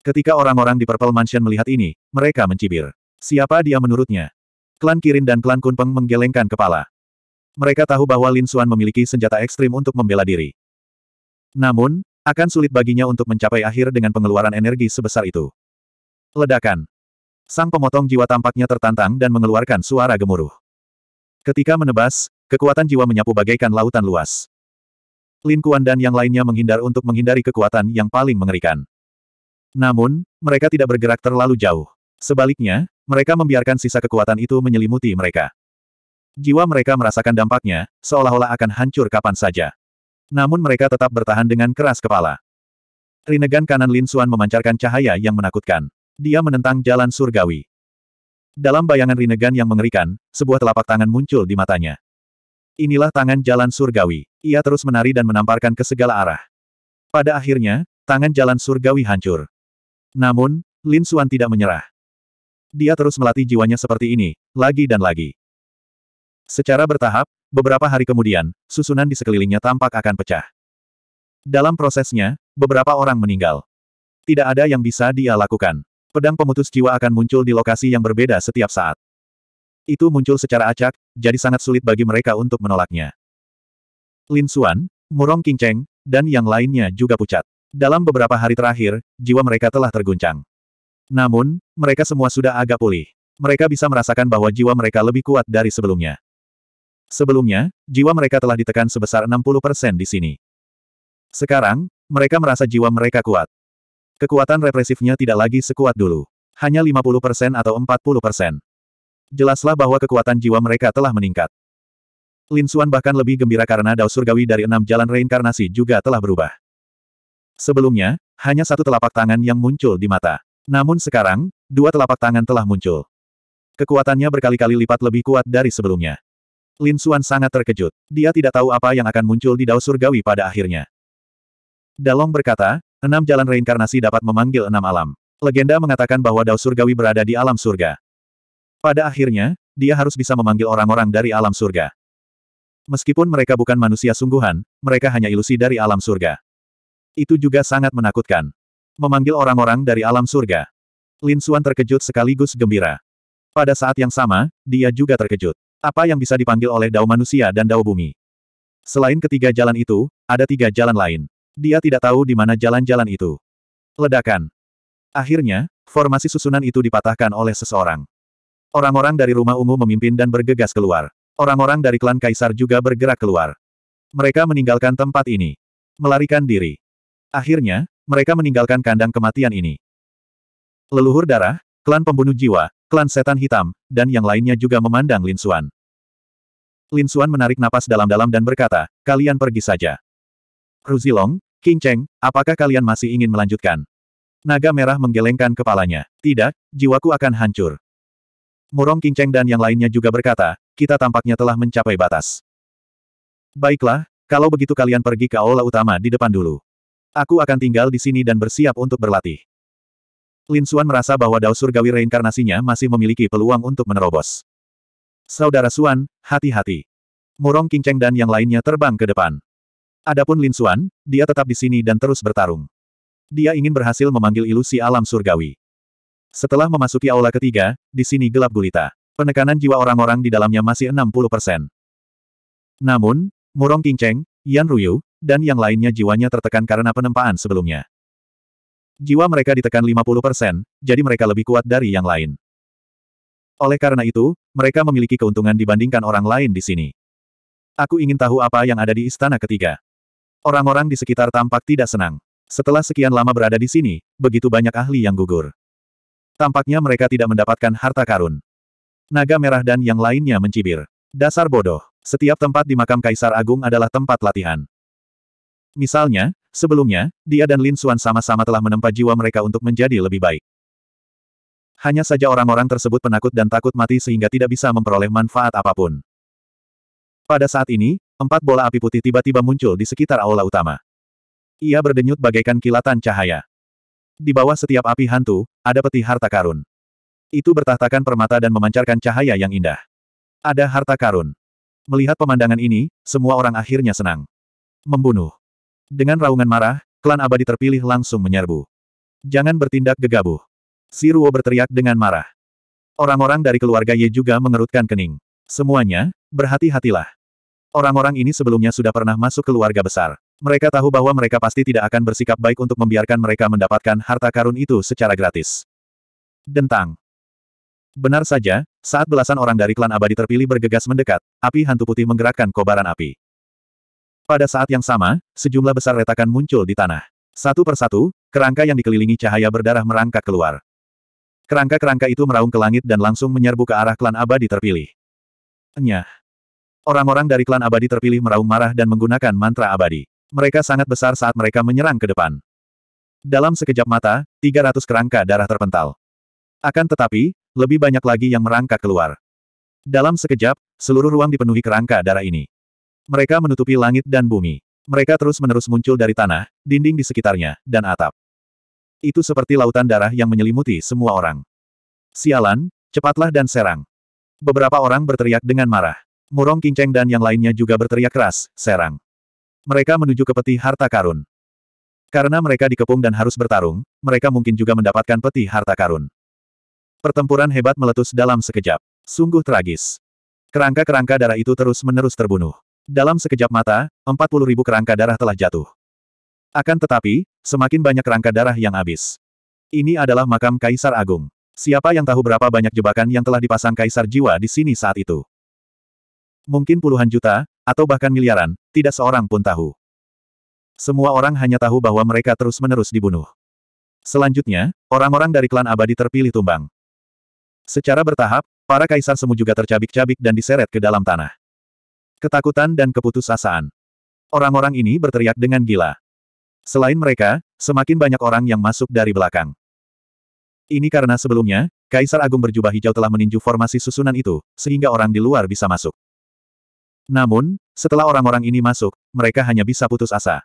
Ketika orang-orang di Purple Mansion melihat ini, mereka mencibir. Siapa dia menurutnya? Klan Kirin dan klan Kunpeng menggelengkan kepala mereka tahu bahwa Lin Xuan memiliki senjata ekstrim untuk membela diri. Namun, akan sulit baginya untuk mencapai akhir dengan pengeluaran energi sebesar itu. Ledakan. Sang pemotong jiwa tampaknya tertantang dan mengeluarkan suara gemuruh. Ketika menebas, kekuatan jiwa menyapu bagaikan lautan luas. Lin Kuan dan yang lainnya menghindar untuk menghindari kekuatan yang paling mengerikan. Namun, mereka tidak bergerak terlalu jauh. Sebaliknya, mereka membiarkan sisa kekuatan itu menyelimuti mereka. Jiwa mereka merasakan dampaknya, seolah-olah akan hancur kapan saja. Namun mereka tetap bertahan dengan keras kepala. Rinnegan kanan Lin Suan memancarkan cahaya yang menakutkan. Dia menentang jalan surgawi. Dalam bayangan Rinnegan yang mengerikan, sebuah telapak tangan muncul di matanya. Inilah tangan jalan surgawi. Ia terus menari dan menamparkan ke segala arah. Pada akhirnya, tangan jalan surgawi hancur. Namun, Lin Suan tidak menyerah. Dia terus melatih jiwanya seperti ini, lagi dan lagi. Secara bertahap, beberapa hari kemudian, susunan di sekelilingnya tampak akan pecah. Dalam prosesnya, beberapa orang meninggal. Tidak ada yang bisa dia lakukan. Pedang pemutus jiwa akan muncul di lokasi yang berbeda setiap saat. Itu muncul secara acak, jadi sangat sulit bagi mereka untuk menolaknya. Lin Xuan, Murong King Cheng, dan yang lainnya juga pucat. Dalam beberapa hari terakhir, jiwa mereka telah terguncang. Namun, mereka semua sudah agak pulih. Mereka bisa merasakan bahwa jiwa mereka lebih kuat dari sebelumnya. Sebelumnya, jiwa mereka telah ditekan sebesar 60% di sini. Sekarang, mereka merasa jiwa mereka kuat. Kekuatan represifnya tidak lagi sekuat dulu. Hanya 50% atau 40%. Jelaslah bahwa kekuatan jiwa mereka telah meningkat. Lin Xuan bahkan lebih gembira karena dao surgawi dari enam jalan reinkarnasi juga telah berubah. Sebelumnya, hanya satu telapak tangan yang muncul di mata. Namun sekarang, dua telapak tangan telah muncul. Kekuatannya berkali-kali lipat lebih kuat dari sebelumnya. Lin Xuan sangat terkejut. Dia tidak tahu apa yang akan muncul di Dao Surgawi pada akhirnya. Dalong berkata, enam jalan reinkarnasi dapat memanggil enam alam. Legenda mengatakan bahwa Dao Surgawi berada di alam surga. Pada akhirnya, dia harus bisa memanggil orang-orang dari alam surga. Meskipun mereka bukan manusia sungguhan, mereka hanya ilusi dari alam surga. Itu juga sangat menakutkan. Memanggil orang-orang dari alam surga. Lin Xuan terkejut sekaligus gembira. Pada saat yang sama, dia juga terkejut. Apa yang bisa dipanggil oleh dao manusia dan dao bumi? Selain ketiga jalan itu, ada tiga jalan lain. Dia tidak tahu di mana jalan-jalan itu. Ledakan. Akhirnya, formasi susunan itu dipatahkan oleh seseorang. Orang-orang dari rumah ungu memimpin dan bergegas keluar. Orang-orang dari klan kaisar juga bergerak keluar. Mereka meninggalkan tempat ini. Melarikan diri. Akhirnya, mereka meninggalkan kandang kematian ini. Leluhur darah, klan pembunuh jiwa, klan setan hitam, dan yang lainnya juga memandang Lin Suan. Lin Suan menarik napas dalam-dalam dan berkata, kalian pergi saja. Ruzilong, King Cheng, apakah kalian masih ingin melanjutkan? Naga merah menggelengkan kepalanya. Tidak, jiwaku akan hancur. Murong King Cheng dan yang lainnya juga berkata, kita tampaknya telah mencapai batas. Baiklah, kalau begitu kalian pergi ke aula utama di depan dulu. Aku akan tinggal di sini dan bersiap untuk berlatih. Lin Suan merasa bahwa Dao Surgawi reinkarnasinya masih memiliki peluang untuk menerobos. Saudara Suan, hati-hati. Murong Qingcheng dan yang lainnya terbang ke depan. Adapun Lin Suan, dia tetap di sini dan terus bertarung. Dia ingin berhasil memanggil ilusi alam surgawi. Setelah memasuki aula ketiga, di sini gelap gulita. Penekanan jiwa orang-orang di dalamnya masih 60 persen. Namun, Murong Qingcheng, Yan Ruyu, dan yang lainnya jiwanya tertekan karena penempaan sebelumnya. Jiwa mereka ditekan 50%, jadi mereka lebih kuat dari yang lain. Oleh karena itu, mereka memiliki keuntungan dibandingkan orang lain di sini. Aku ingin tahu apa yang ada di istana ketiga. Orang-orang di sekitar tampak tidak senang. Setelah sekian lama berada di sini, begitu banyak ahli yang gugur. Tampaknya mereka tidak mendapatkan harta karun. Naga merah dan yang lainnya mencibir. Dasar bodoh. Setiap tempat di makam Kaisar Agung adalah tempat latihan. Misalnya, sebelumnya, dia dan Lin Suan sama-sama telah menempa jiwa mereka untuk menjadi lebih baik. Hanya saja orang-orang tersebut penakut dan takut mati sehingga tidak bisa memperoleh manfaat apapun. Pada saat ini, empat bola api putih tiba-tiba muncul di sekitar aula utama. Ia berdenyut bagaikan kilatan cahaya. Di bawah setiap api hantu, ada peti harta karun. Itu bertahtakan permata dan memancarkan cahaya yang indah. Ada harta karun. Melihat pemandangan ini, semua orang akhirnya senang. Membunuh. Dengan raungan marah, klan abadi terpilih langsung menyerbu. Jangan bertindak gegabah. Siruo berteriak dengan marah. Orang-orang dari keluarga Ye juga mengerutkan kening. Semuanya, berhati-hatilah. Orang-orang ini sebelumnya sudah pernah masuk keluarga besar. Mereka tahu bahwa mereka pasti tidak akan bersikap baik untuk membiarkan mereka mendapatkan harta karun itu secara gratis. Dentang. Benar saja, saat belasan orang dari klan abadi terpilih bergegas mendekat, api hantu putih menggerakkan kobaran api. Pada saat yang sama, sejumlah besar retakan muncul di tanah. Satu persatu, kerangka yang dikelilingi cahaya berdarah merangkak keluar. Kerangka-kerangka itu meraung ke langit dan langsung menyerbu ke arah klan abadi terpilih. Enyah. Orang-orang dari klan abadi terpilih meraung marah dan menggunakan mantra abadi. Mereka sangat besar saat mereka menyerang ke depan. Dalam sekejap mata, 300 kerangka darah terpental. Akan tetapi, lebih banyak lagi yang merangkak keluar. Dalam sekejap, seluruh ruang dipenuhi kerangka darah ini. Mereka menutupi langit dan bumi. Mereka terus-menerus muncul dari tanah, dinding di sekitarnya, dan atap. Itu seperti lautan darah yang menyelimuti semua orang. Sialan, cepatlah dan serang. Beberapa orang berteriak dengan marah. Murong Kinceng dan yang lainnya juga berteriak keras, serang. Mereka menuju ke peti harta karun. Karena mereka dikepung dan harus bertarung, mereka mungkin juga mendapatkan peti harta karun. Pertempuran hebat meletus dalam sekejap. Sungguh tragis. Kerangka-kerangka darah itu terus-menerus terbunuh. Dalam sekejap mata, 40 ribu kerangka darah telah jatuh. Akan tetapi, semakin banyak kerangka darah yang habis. Ini adalah makam Kaisar Agung. Siapa yang tahu berapa banyak jebakan yang telah dipasang Kaisar Jiwa di sini saat itu? Mungkin puluhan juta, atau bahkan miliaran, tidak seorang pun tahu. Semua orang hanya tahu bahwa mereka terus-menerus dibunuh. Selanjutnya, orang-orang dari klan abadi terpilih tumbang. Secara bertahap, para kaisar semu juga tercabik-cabik dan diseret ke dalam tanah ketakutan dan keputusasaan. Orang-orang ini berteriak dengan gila. Selain mereka, semakin banyak orang yang masuk dari belakang. Ini karena sebelumnya, Kaisar Agung berjubah hijau telah meninju formasi susunan itu, sehingga orang di luar bisa masuk. Namun, setelah orang-orang ini masuk, mereka hanya bisa putus asa.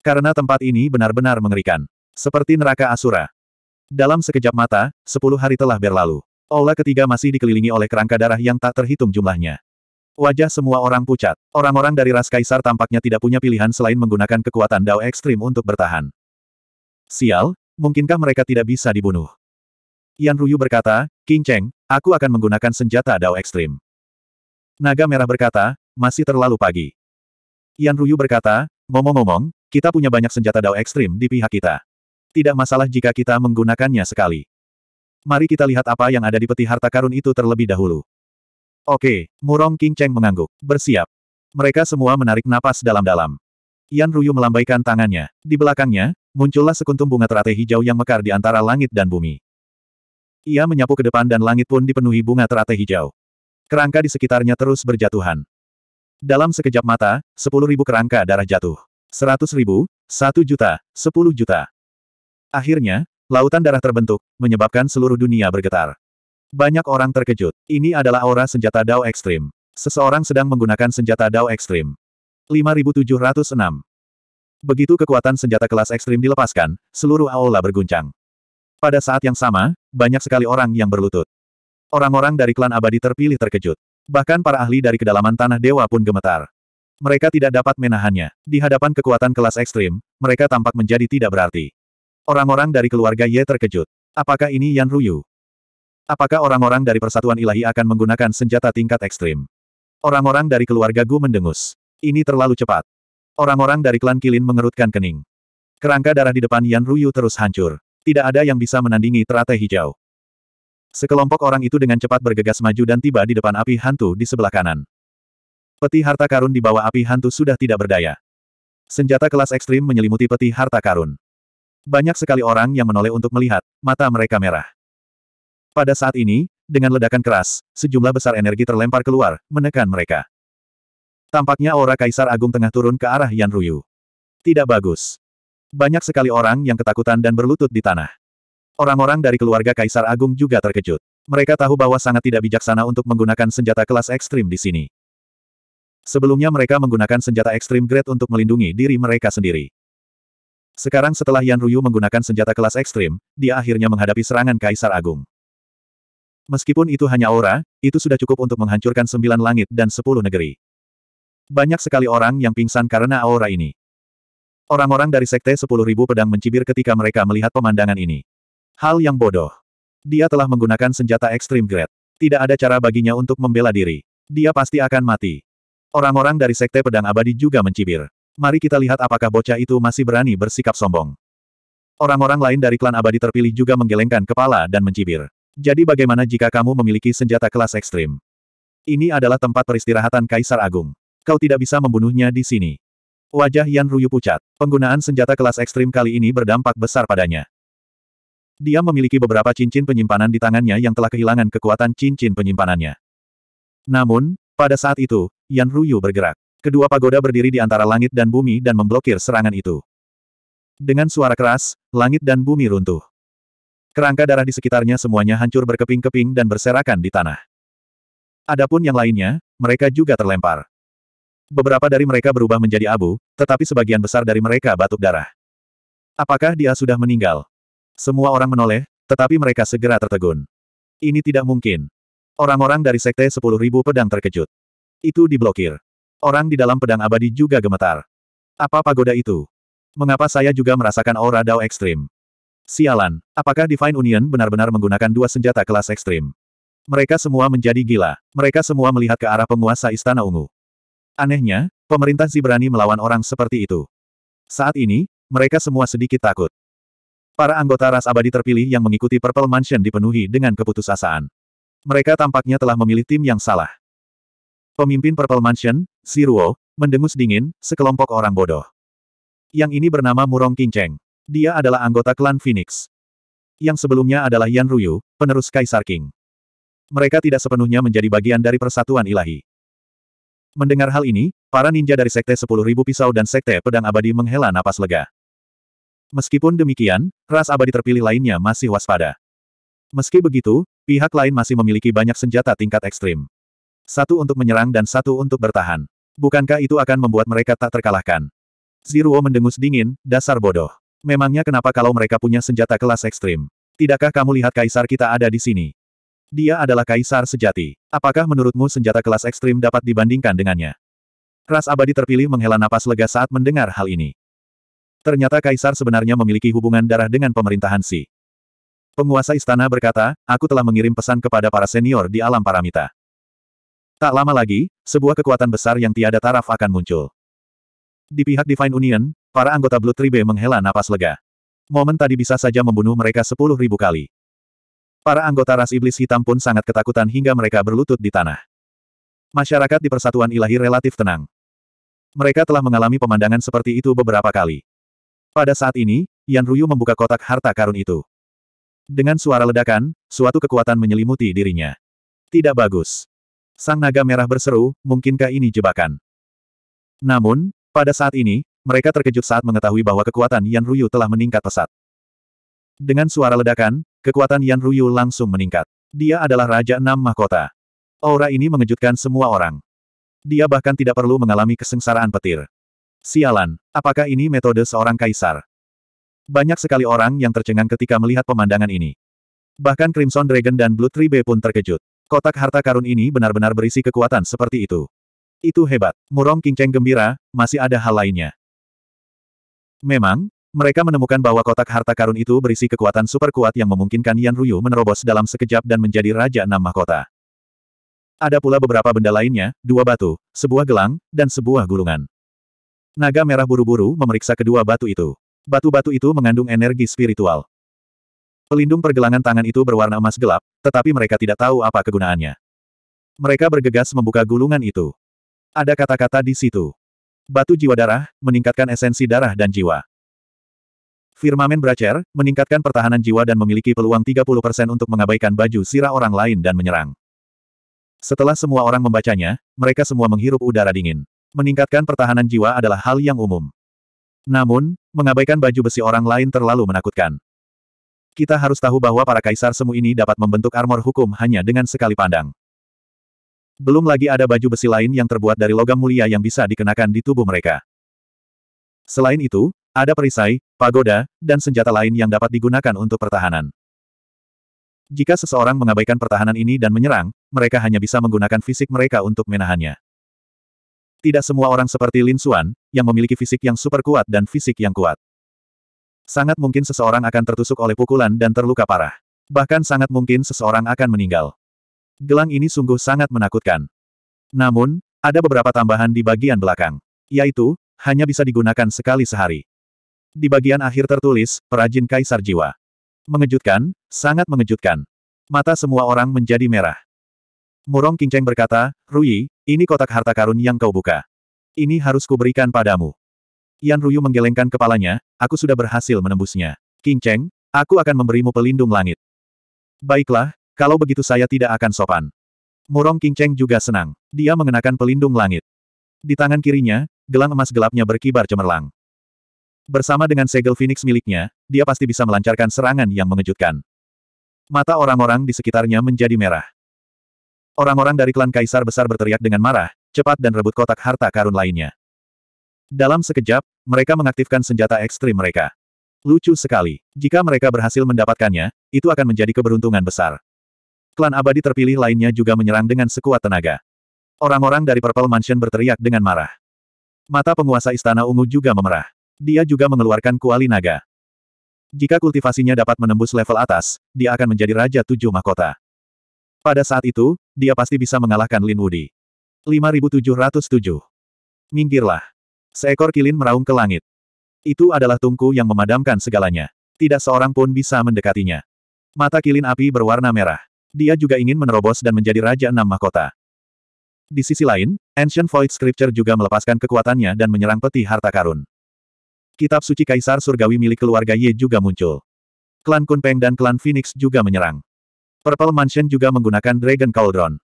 Karena tempat ini benar-benar mengerikan. Seperti neraka Asura. Dalam sekejap mata, sepuluh hari telah berlalu. Aula ketiga masih dikelilingi oleh kerangka darah yang tak terhitung jumlahnya. Wajah semua orang pucat. Orang-orang dari ras kaisar tampaknya tidak punya pilihan selain menggunakan kekuatan dao ekstrim untuk bertahan. Sial, mungkinkah mereka tidak bisa dibunuh? Yan Ruyu berkata, King Cheng, aku akan menggunakan senjata dao ekstrim. Naga Merah berkata, masih terlalu pagi. Yan Ruyu berkata, ngomong-ngomong, kita punya banyak senjata dao ekstrim di pihak kita. Tidak masalah jika kita menggunakannya sekali. Mari kita lihat apa yang ada di peti harta karun itu terlebih dahulu. Oke, Murong King Cheng mengangguk. Bersiap. Mereka semua menarik napas dalam-dalam. Yan Ruyu melambaikan tangannya. Di belakangnya, muncullah sekuntum bunga teratai hijau yang mekar di antara langit dan bumi. Ia menyapu ke depan dan langit pun dipenuhi bunga teratai hijau. Kerangka di sekitarnya terus berjatuhan. Dalam sekejap mata, sepuluh ribu kerangka darah jatuh. Seratus ribu, satu juta, sepuluh juta. Akhirnya, lautan darah terbentuk, menyebabkan seluruh dunia bergetar. Banyak orang terkejut. Ini adalah aura senjata Dao Ekstrim. Seseorang sedang menggunakan senjata Dao Ekstrim. 5706. Begitu kekuatan senjata kelas ekstrim dilepaskan, seluruh aula berguncang. Pada saat yang sama, banyak sekali orang yang berlutut. Orang-orang dari klan abadi terpilih terkejut. Bahkan para ahli dari kedalaman tanah dewa pun gemetar. Mereka tidak dapat menahannya. Di hadapan kekuatan kelas ekstrim, mereka tampak menjadi tidak berarti. Orang-orang dari keluarga Ye terkejut. Apakah ini Yan Ruyu? Apakah orang-orang dari Persatuan Ilahi akan menggunakan senjata tingkat ekstrim? Orang-orang dari keluarga Gu mendengus. Ini terlalu cepat. Orang-orang dari klan Kilin mengerutkan kening. Kerangka darah di depan Yan Ruyu terus hancur. Tidak ada yang bisa menandingi teratai hijau. Sekelompok orang itu dengan cepat bergegas maju dan tiba di depan api hantu di sebelah kanan. Peti harta karun di bawah api hantu sudah tidak berdaya. Senjata kelas ekstrim menyelimuti peti harta karun. Banyak sekali orang yang menoleh untuk melihat, mata mereka merah. Pada saat ini, dengan ledakan keras, sejumlah besar energi terlempar keluar, menekan mereka. Tampaknya aura Kaisar Agung tengah turun ke arah Yan Ruyu. Tidak bagus. Banyak sekali orang yang ketakutan dan berlutut di tanah. Orang-orang dari keluarga Kaisar Agung juga terkejut. Mereka tahu bahwa sangat tidak bijaksana untuk menggunakan senjata kelas ekstrim di sini. Sebelumnya mereka menggunakan senjata ekstrim grade untuk melindungi diri mereka sendiri. Sekarang setelah Yan Ruyu menggunakan senjata kelas ekstrim, dia akhirnya menghadapi serangan Kaisar Agung. Meskipun itu hanya aura, itu sudah cukup untuk menghancurkan sembilan langit dan sepuluh negeri. Banyak sekali orang yang pingsan karena aura ini. Orang-orang dari Sekte Sepuluh Ribu Pedang mencibir ketika mereka melihat pemandangan ini. Hal yang bodoh. Dia telah menggunakan senjata ekstrim Grade. Tidak ada cara baginya untuk membela diri. Dia pasti akan mati. Orang-orang dari Sekte Pedang Abadi juga mencibir. Mari kita lihat apakah bocah itu masih berani bersikap sombong. Orang-orang lain dari klan abadi terpilih juga menggelengkan kepala dan mencibir. Jadi bagaimana jika kamu memiliki senjata kelas ekstrim? Ini adalah tempat peristirahatan Kaisar Agung. Kau tidak bisa membunuhnya di sini. Wajah Yan Ruyu pucat. Penggunaan senjata kelas ekstrim kali ini berdampak besar padanya. Dia memiliki beberapa cincin penyimpanan di tangannya yang telah kehilangan kekuatan cincin penyimpanannya. Namun, pada saat itu, Yan Ruyu bergerak. Kedua pagoda berdiri di antara langit dan bumi dan memblokir serangan itu. Dengan suara keras, langit dan bumi runtuh. Kerangka darah di sekitarnya semuanya hancur berkeping-keping dan berserakan di tanah. Adapun yang lainnya, mereka juga terlempar. Beberapa dari mereka berubah menjadi abu, tetapi sebagian besar dari mereka batuk darah. Apakah dia sudah meninggal? Semua orang menoleh, tetapi mereka segera tertegun. Ini tidak mungkin. Orang-orang dari Sekte 10.000 Pedang terkejut. Itu diblokir. Orang di dalam pedang abadi juga gemetar. Apa pagoda itu? Mengapa saya juga merasakan aura Dao ekstrim? Sialan, apakah Divine Union benar-benar menggunakan dua senjata kelas ekstrim? Mereka semua menjadi gila. Mereka semua melihat ke arah penguasa Istana Ungu. Anehnya, pemerintah si berani melawan orang seperti itu. Saat ini, mereka semua sedikit takut. Para anggota ras abadi terpilih yang mengikuti Purple Mansion dipenuhi dengan keputusasaan. Mereka tampaknya telah memilih tim yang salah. Pemimpin Purple Mansion, Siruo, mendengus dingin, sekelompok orang bodoh. Yang ini bernama Murong Kinceng. Dia adalah anggota klan Phoenix. Yang sebelumnya adalah Yan Ruyu, penerus Kaisar King. Mereka tidak sepenuhnya menjadi bagian dari persatuan ilahi. Mendengar hal ini, para ninja dari Sekte 10.000 Pisau dan Sekte Pedang Abadi menghela napas lega. Meskipun demikian, ras abadi terpilih lainnya masih waspada. Meski begitu, pihak lain masih memiliki banyak senjata tingkat ekstrim. Satu untuk menyerang dan satu untuk bertahan. Bukankah itu akan membuat mereka tak terkalahkan? Ziruo mendengus dingin, dasar bodoh. Memangnya kenapa kalau mereka punya senjata kelas ekstrim? Tidakkah kamu lihat kaisar kita ada di sini? Dia adalah kaisar sejati. Apakah menurutmu senjata kelas ekstrim dapat dibandingkan dengannya? Ras abadi terpilih menghela napas lega saat mendengar hal ini. Ternyata kaisar sebenarnya memiliki hubungan darah dengan pemerintahan Si. Penguasa istana berkata, aku telah mengirim pesan kepada para senior di alam paramita. Tak lama lagi, sebuah kekuatan besar yang tiada taraf akan muncul. Di pihak Divine Union, para anggota Blue Tribe menghela napas lega. Momen tadi bisa saja membunuh mereka sepuluh ribu kali. Para anggota ras iblis hitam pun sangat ketakutan hingga mereka berlutut di tanah. Masyarakat di persatuan ilahi relatif tenang. Mereka telah mengalami pemandangan seperti itu beberapa kali. Pada saat ini, Yan Ruyu membuka kotak harta karun itu. Dengan suara ledakan, suatu kekuatan menyelimuti dirinya. Tidak bagus. Sang naga merah berseru, mungkinkah ini jebakan? Namun, pada saat ini, mereka terkejut saat mengetahui bahwa kekuatan Yan Ruyu telah meningkat pesat. Dengan suara ledakan, kekuatan Yan Ruyu langsung meningkat. Dia adalah Raja Enam Mahkota. Aura ini mengejutkan semua orang. Dia bahkan tidak perlu mengalami kesengsaraan petir. Sialan, apakah ini metode seorang kaisar? Banyak sekali orang yang tercengang ketika melihat pemandangan ini. Bahkan Crimson Dragon dan Blue Tree B pun terkejut. Kotak harta karun ini benar-benar berisi kekuatan seperti itu. Itu hebat. Murong Cheng gembira, masih ada hal lainnya. Memang, mereka menemukan bahwa kotak harta karun itu berisi kekuatan super kuat yang memungkinkan Yan Ruyu menerobos dalam sekejap dan menjadi Raja Enam Mahkota. Ada pula beberapa benda lainnya, dua batu, sebuah gelang, dan sebuah gulungan. Naga merah buru-buru memeriksa kedua batu itu. Batu-batu itu mengandung energi spiritual. Pelindung pergelangan tangan itu berwarna emas gelap, tetapi mereka tidak tahu apa kegunaannya. Mereka bergegas membuka gulungan itu. Ada kata-kata di situ. Batu jiwa darah, meningkatkan esensi darah dan jiwa. Firmamen Bracer, meningkatkan pertahanan jiwa dan memiliki peluang 30% untuk mengabaikan baju sirah orang lain dan menyerang. Setelah semua orang membacanya, mereka semua menghirup udara dingin. Meningkatkan pertahanan jiwa adalah hal yang umum. Namun, mengabaikan baju besi orang lain terlalu menakutkan. Kita harus tahu bahwa para kaisar semu ini dapat membentuk armor hukum hanya dengan sekali pandang. Belum lagi ada baju besi lain yang terbuat dari logam mulia yang bisa dikenakan di tubuh mereka. Selain itu, ada perisai, pagoda, dan senjata lain yang dapat digunakan untuk pertahanan. Jika seseorang mengabaikan pertahanan ini dan menyerang, mereka hanya bisa menggunakan fisik mereka untuk menahannya. Tidak semua orang seperti Lin Xuan, yang memiliki fisik yang super kuat dan fisik yang kuat. Sangat mungkin seseorang akan tertusuk oleh pukulan dan terluka parah. Bahkan sangat mungkin seseorang akan meninggal. Gelang ini sungguh sangat menakutkan. Namun, ada beberapa tambahan di bagian belakang. Yaitu, hanya bisa digunakan sekali sehari. Di bagian akhir tertulis, perajin kaisar jiwa. Mengejutkan, sangat mengejutkan. Mata semua orang menjadi merah. Murong Kinceng berkata, Rui, ini kotak harta karun yang kau buka. Ini harus kuberikan padamu. Yan Ruyu menggelengkan kepalanya, aku sudah berhasil menembusnya. Kinceng, aku akan memberimu pelindung langit. Baiklah, kalau begitu saya tidak akan sopan. Murong Cheng juga senang. Dia mengenakan pelindung langit. Di tangan kirinya, gelang emas gelapnya berkibar cemerlang. Bersama dengan segel Phoenix miliknya, dia pasti bisa melancarkan serangan yang mengejutkan. Mata orang-orang di sekitarnya menjadi merah. Orang-orang dari klan Kaisar Besar berteriak dengan marah, cepat dan rebut kotak harta karun lainnya. Dalam sekejap, mereka mengaktifkan senjata ekstrim mereka. Lucu sekali. Jika mereka berhasil mendapatkannya, itu akan menjadi keberuntungan besar. Klan abadi terpilih lainnya juga menyerang dengan sekuat tenaga. Orang-orang dari Purple Mansion berteriak dengan marah. Mata penguasa Istana Ungu juga memerah. Dia juga mengeluarkan kuali naga. Jika kultivasinya dapat menembus level atas, dia akan menjadi Raja Tujuh Mahkota. Pada saat itu, dia pasti bisa mengalahkan Lin Wudi. 5707. Minggirlah. Seekor kilin meraung ke langit. Itu adalah tungku yang memadamkan segalanya. Tidak seorang pun bisa mendekatinya. Mata kilin api berwarna merah dia juga ingin menerobos dan menjadi Raja Enam Mahkota. Di sisi lain, Ancient Void Scripture juga melepaskan kekuatannya dan menyerang peti harta karun. Kitab suci Kaisar Surgawi milik keluarga Ye juga muncul. Klan Kunpeng dan klan Phoenix juga menyerang. Purple Mansion juga menggunakan Dragon Cauldron.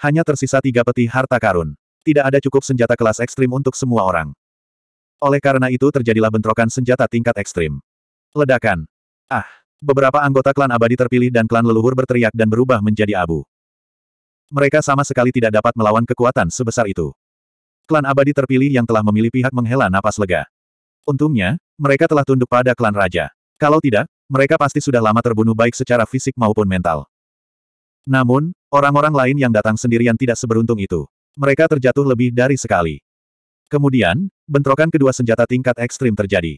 Hanya tersisa tiga peti harta karun. Tidak ada cukup senjata kelas ekstrim untuk semua orang. Oleh karena itu terjadilah bentrokan senjata tingkat ekstrim. Ledakan. Ah. Beberapa anggota klan abadi terpilih dan klan leluhur berteriak dan berubah menjadi abu. Mereka sama sekali tidak dapat melawan kekuatan sebesar itu. Klan abadi terpilih yang telah memilih pihak menghela napas lega. Untungnya, mereka telah tunduk pada klan raja. Kalau tidak, mereka pasti sudah lama terbunuh baik secara fisik maupun mental. Namun, orang-orang lain yang datang sendirian tidak seberuntung itu. Mereka terjatuh lebih dari sekali. Kemudian, bentrokan kedua senjata tingkat ekstrim terjadi.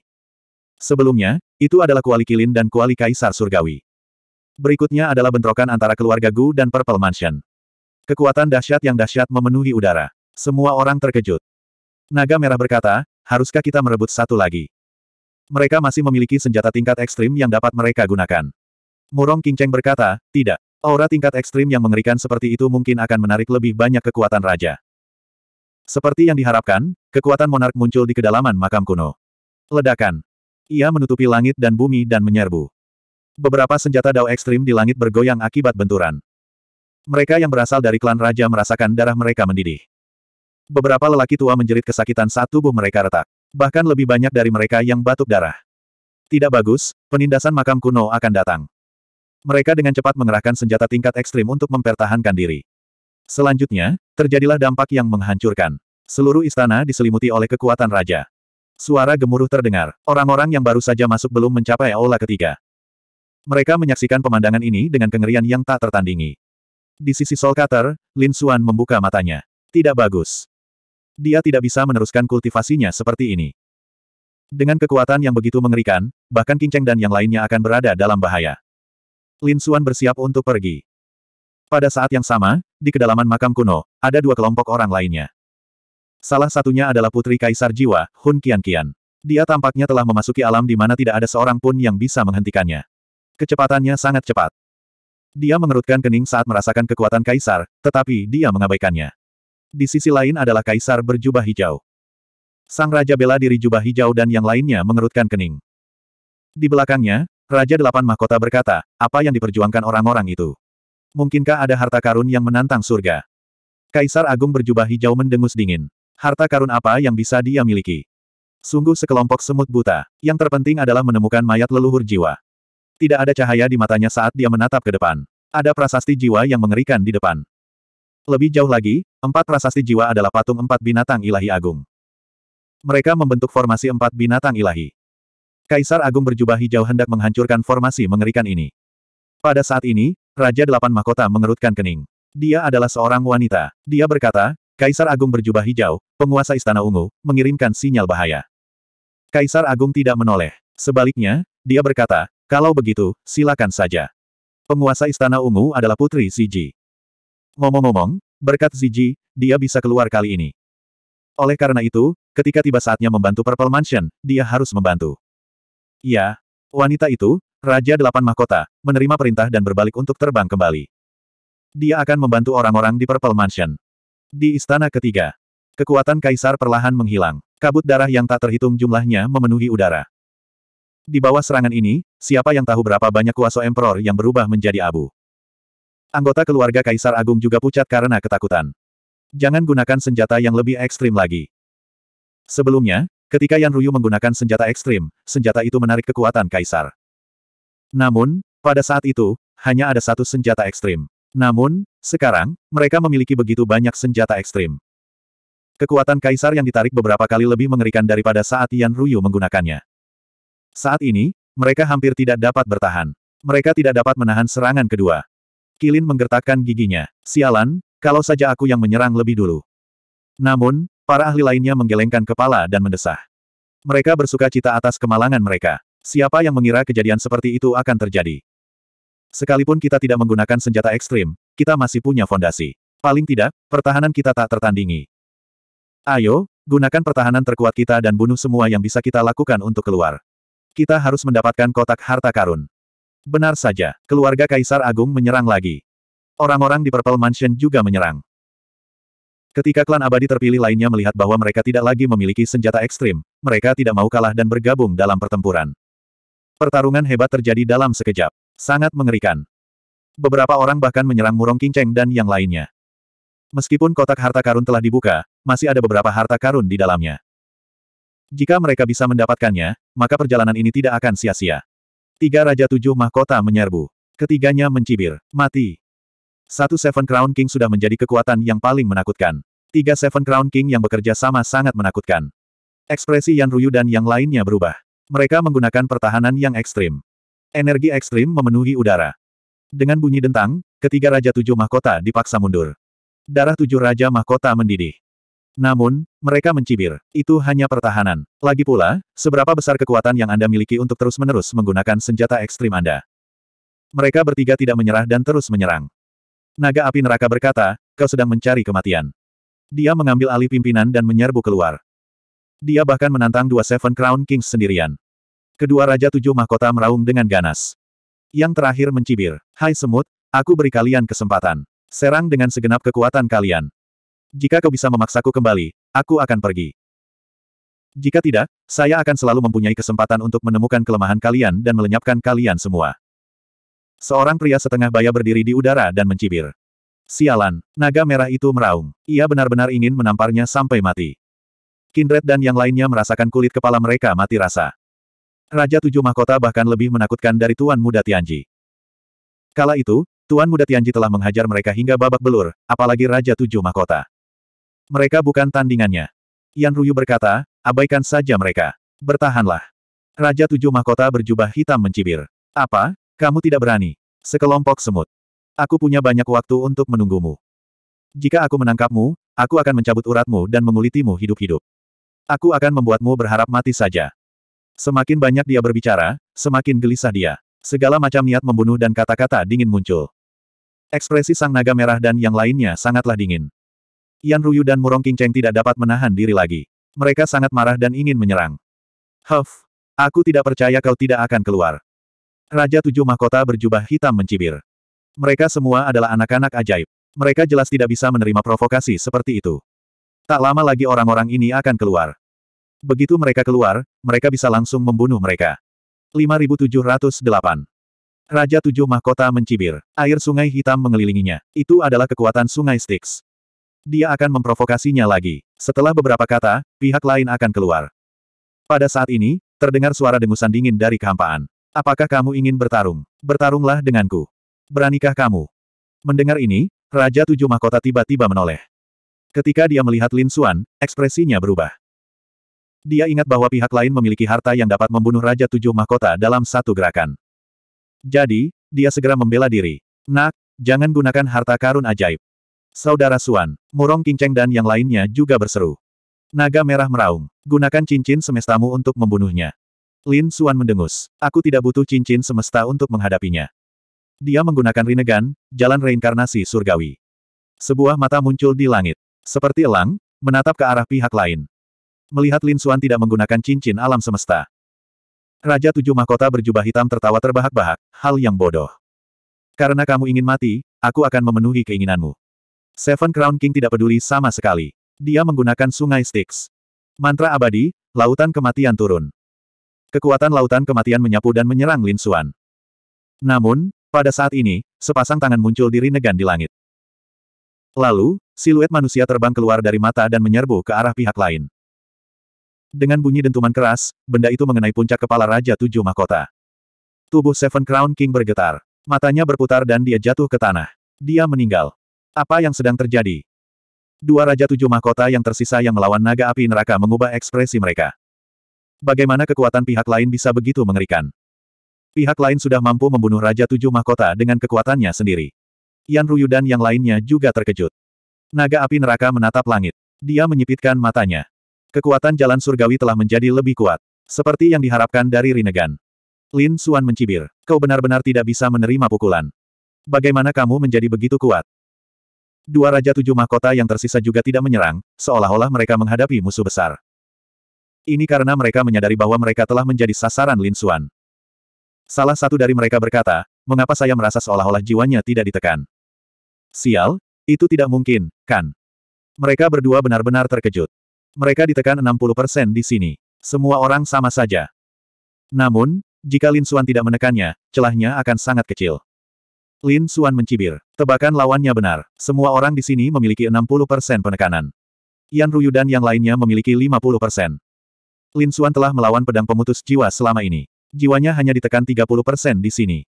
Sebelumnya, itu adalah kuali kilin dan kuali kaisar surgawi. Berikutnya adalah bentrokan antara keluarga Gu dan Purple Mansion. Kekuatan dahsyat yang dahsyat memenuhi udara. Semua orang terkejut. Naga Merah berkata, haruskah kita merebut satu lagi? Mereka masih memiliki senjata tingkat ekstrim yang dapat mereka gunakan. Murong Kingceng berkata, tidak. Aura tingkat ekstrim yang mengerikan seperti itu mungkin akan menarik lebih banyak kekuatan raja. Seperti yang diharapkan, kekuatan monark muncul di kedalaman makam kuno. Ledakan. Ia menutupi langit dan bumi dan menyerbu. Beberapa senjata dao ekstrim di langit bergoyang akibat benturan. Mereka yang berasal dari klan raja merasakan darah mereka mendidih. Beberapa lelaki tua menjerit kesakitan saat tubuh mereka retak. Bahkan lebih banyak dari mereka yang batuk darah. Tidak bagus, penindasan makam kuno akan datang. Mereka dengan cepat mengerahkan senjata tingkat ekstrim untuk mempertahankan diri. Selanjutnya, terjadilah dampak yang menghancurkan. Seluruh istana diselimuti oleh kekuatan raja. Suara gemuruh terdengar. Orang-orang yang baru saja masuk belum mencapai aula ketiga. Mereka menyaksikan pemandangan ini dengan kengerian yang tak tertandingi. Di sisi Soul Cutter, Lin Xuan membuka matanya. Tidak bagus. Dia tidak bisa meneruskan kultivasinya seperti ini. Dengan kekuatan yang begitu mengerikan, bahkan King Cheng dan yang lainnya akan berada dalam bahaya. Lin Xuan bersiap untuk pergi. Pada saat yang sama, di kedalaman makam kuno, ada dua kelompok orang lainnya. Salah satunya adalah putri kaisar jiwa, Hun Kian. Dia tampaknya telah memasuki alam di mana tidak ada seorang pun yang bisa menghentikannya. Kecepatannya sangat cepat. Dia mengerutkan kening saat merasakan kekuatan kaisar, tetapi dia mengabaikannya. Di sisi lain adalah kaisar berjubah hijau. Sang Raja bela diri jubah hijau dan yang lainnya mengerutkan kening. Di belakangnya, Raja Delapan Mahkota berkata, apa yang diperjuangkan orang-orang itu? Mungkinkah ada harta karun yang menantang surga? Kaisar Agung berjubah hijau mendengus dingin. Harta karun apa yang bisa dia miliki? Sungguh sekelompok semut buta. Yang terpenting adalah menemukan mayat leluhur jiwa. Tidak ada cahaya di matanya saat dia menatap ke depan. Ada prasasti jiwa yang mengerikan di depan. Lebih jauh lagi, empat prasasti jiwa adalah patung empat binatang ilahi agung. Mereka membentuk formasi empat binatang ilahi. Kaisar Agung berjubah hijau hendak menghancurkan formasi mengerikan ini. Pada saat ini, Raja Delapan Mahkota mengerutkan kening. Dia adalah seorang wanita. Dia berkata, Kaisar Agung berjubah hijau, penguasa Istana Ungu, mengirimkan sinyal bahaya. Kaisar Agung tidak menoleh. Sebaliknya, dia berkata, kalau begitu, silakan saja. Penguasa Istana Ungu adalah Putri Ziji. Ngomong-ngomong, berkat Ziji, dia bisa keluar kali ini. Oleh karena itu, ketika tiba saatnya membantu Purple Mansion, dia harus membantu. Ya, wanita itu, Raja Delapan Mahkota, menerima perintah dan berbalik untuk terbang kembali. Dia akan membantu orang-orang di Purple Mansion. Di istana ketiga, kekuatan kaisar perlahan menghilang. Kabut darah yang tak terhitung jumlahnya memenuhi udara. Di bawah serangan ini, siapa yang tahu berapa banyak kuasa emperor yang berubah menjadi abu. Anggota keluarga Kaisar Agung juga pucat karena ketakutan. Jangan gunakan senjata yang lebih ekstrim lagi. Sebelumnya, ketika Yan Ruyu menggunakan senjata ekstrim, senjata itu menarik kekuatan Kaisar. Namun, pada saat itu, hanya ada satu senjata ekstrim. Namun, sekarang, mereka memiliki begitu banyak senjata ekstrim. Kekuatan kaisar yang ditarik beberapa kali lebih mengerikan daripada saat Yan Ruyu menggunakannya. Saat ini, mereka hampir tidak dapat bertahan. Mereka tidak dapat menahan serangan kedua. Kilin menggertakkan giginya. Sialan, kalau saja aku yang menyerang lebih dulu. Namun, para ahli lainnya menggelengkan kepala dan mendesah. Mereka bersuka cita atas kemalangan mereka. Siapa yang mengira kejadian seperti itu akan terjadi? Sekalipun kita tidak menggunakan senjata ekstrim, kita masih punya fondasi. Paling tidak, pertahanan kita tak tertandingi. Ayo, gunakan pertahanan terkuat kita dan bunuh semua yang bisa kita lakukan untuk keluar. Kita harus mendapatkan kotak harta karun. Benar saja, keluarga Kaisar Agung menyerang lagi. Orang-orang di Purple Mansion juga menyerang. Ketika klan abadi terpilih lainnya melihat bahwa mereka tidak lagi memiliki senjata ekstrim, mereka tidak mau kalah dan bergabung dalam pertempuran. Pertarungan hebat terjadi dalam sekejap. Sangat mengerikan. Beberapa orang bahkan menyerang Murong Qingcheng dan yang lainnya. Meskipun kotak harta karun telah dibuka, masih ada beberapa harta karun di dalamnya. Jika mereka bisa mendapatkannya, maka perjalanan ini tidak akan sia-sia. Tiga Raja Tujuh Mahkota menyerbu. Ketiganya mencibir. Mati. Satu Seven Crown King sudah menjadi kekuatan yang paling menakutkan. Tiga Seven Crown King yang bekerja sama sangat menakutkan. Ekspresi Yan Ruyu dan yang lainnya berubah. Mereka menggunakan pertahanan yang ekstrim. Energi ekstrim memenuhi udara. Dengan bunyi dentang, ketiga Raja Tujuh Mahkota dipaksa mundur. Darah tujuh Raja Mahkota mendidih. Namun, mereka mencibir. Itu hanya pertahanan. Lagi pula, seberapa besar kekuatan yang Anda miliki untuk terus-menerus menggunakan senjata ekstrim Anda? Mereka bertiga tidak menyerah dan terus menyerang. Naga api neraka berkata, kau sedang mencari kematian. Dia mengambil alih pimpinan dan menyerbu keluar. Dia bahkan menantang dua Seven Crown Kings sendirian. Kedua Raja Tujuh Mahkota meraung dengan ganas. Yang terakhir mencibir, Hai Semut, aku beri kalian kesempatan. Serang dengan segenap kekuatan kalian. Jika kau bisa memaksaku kembali, aku akan pergi. Jika tidak, saya akan selalu mempunyai kesempatan untuk menemukan kelemahan kalian dan melenyapkan kalian semua. Seorang pria setengah baya berdiri di udara dan mencibir. Sialan, naga merah itu meraung. Ia benar-benar ingin menamparnya sampai mati. Kindred dan yang lainnya merasakan kulit kepala mereka mati rasa. Raja Tujuh Mahkota bahkan lebih menakutkan dari Tuan Muda Tianji. Kala itu, Tuan Muda Tianji telah menghajar mereka hingga babak belur, apalagi Raja Tujuh Mahkota. Mereka bukan tandingannya. Yan Ruyu berkata, abaikan saja mereka. Bertahanlah. Raja Tujuh Mahkota berjubah hitam mencibir. Apa? Kamu tidak berani? Sekelompok semut. Aku punya banyak waktu untuk menunggumu. Jika aku menangkapmu, aku akan mencabut uratmu dan mengulitimu hidup-hidup. Aku akan membuatmu berharap mati saja. Semakin banyak dia berbicara, semakin gelisah dia. Segala macam niat membunuh dan kata-kata dingin muncul. Ekspresi sang naga merah dan yang lainnya sangatlah dingin. Yan Ruyu dan Murong Kingceng tidak dapat menahan diri lagi. Mereka sangat marah dan ingin menyerang. Huff, aku tidak percaya kau tidak akan keluar. Raja Tujuh Mahkota berjubah hitam mencibir. Mereka semua adalah anak-anak ajaib. Mereka jelas tidak bisa menerima provokasi seperti itu. Tak lama lagi orang-orang ini akan keluar. Begitu mereka keluar, mereka bisa langsung membunuh mereka. 5708. Raja Tujuh Mahkota mencibir. Air sungai hitam mengelilinginya. Itu adalah kekuatan sungai Styx. Dia akan memprovokasinya lagi. Setelah beberapa kata, pihak lain akan keluar. Pada saat ini, terdengar suara dengusan dingin dari kehampaan. Apakah kamu ingin bertarung? Bertarunglah denganku. Beranikah kamu? Mendengar ini, Raja Tujuh Mahkota tiba-tiba menoleh. Ketika dia melihat Lin Xuan, ekspresinya berubah. Dia ingat bahwa pihak lain memiliki harta yang dapat membunuh Raja Tujuh Mahkota dalam satu gerakan. Jadi, dia segera membela diri. Nak, jangan gunakan harta karun ajaib. Saudara Suan, Murong Kinceng dan yang lainnya juga berseru. Naga merah meraung, gunakan cincin semestamu untuk membunuhnya. Lin Suan mendengus, aku tidak butuh cincin semesta untuk menghadapinya. Dia menggunakan Rinnegan, jalan reinkarnasi surgawi. Sebuah mata muncul di langit. Seperti elang, menatap ke arah pihak lain. Melihat Lin Xuan tidak menggunakan cincin alam semesta. Raja Tujuh Mahkota berjubah hitam tertawa terbahak-bahak, hal yang bodoh. Karena kamu ingin mati, aku akan memenuhi keinginanmu. Seven Crown King tidak peduli sama sekali. Dia menggunakan sungai Styx. Mantra abadi, lautan kematian turun. Kekuatan lautan kematian menyapu dan menyerang Lin Xuan. Namun, pada saat ini, sepasang tangan muncul di Rinnegan di langit. Lalu, siluet manusia terbang keluar dari mata dan menyerbu ke arah pihak lain. Dengan bunyi dentuman keras, benda itu mengenai puncak kepala Raja Tujuh Mahkota. Tubuh Seven Crown King bergetar. Matanya berputar dan dia jatuh ke tanah. Dia meninggal. Apa yang sedang terjadi? Dua Raja Tujuh Mahkota yang tersisa yang melawan naga api neraka mengubah ekspresi mereka. Bagaimana kekuatan pihak lain bisa begitu mengerikan? Pihak lain sudah mampu membunuh Raja Tujuh Mahkota dengan kekuatannya sendiri. Yan Ruyu dan yang lainnya juga terkejut. Naga api neraka menatap langit. Dia menyipitkan matanya. Kekuatan jalan surgawi telah menjadi lebih kuat. Seperti yang diharapkan dari Rinnegan. Lin Suan mencibir. Kau benar-benar tidak bisa menerima pukulan. Bagaimana kamu menjadi begitu kuat? Dua Raja Tujuh Mahkota yang tersisa juga tidak menyerang, seolah-olah mereka menghadapi musuh besar. Ini karena mereka menyadari bahwa mereka telah menjadi sasaran Lin Suan. Salah satu dari mereka berkata, mengapa saya merasa seolah-olah jiwanya tidak ditekan? Sial, itu tidak mungkin, kan? Mereka berdua benar-benar terkejut mereka ditekan 60% di sini. Semua orang sama saja. Namun, jika Lin Xuan tidak menekannya, celahnya akan sangat kecil. Lin Xuan mencibir. Tebakan lawannya benar. Semua orang di sini memiliki 60% penekanan. Yan Ruyu dan yang lainnya memiliki 50%. Lin Xuan telah melawan pedang pemutus jiwa selama ini. Jiwanya hanya ditekan 30% di sini.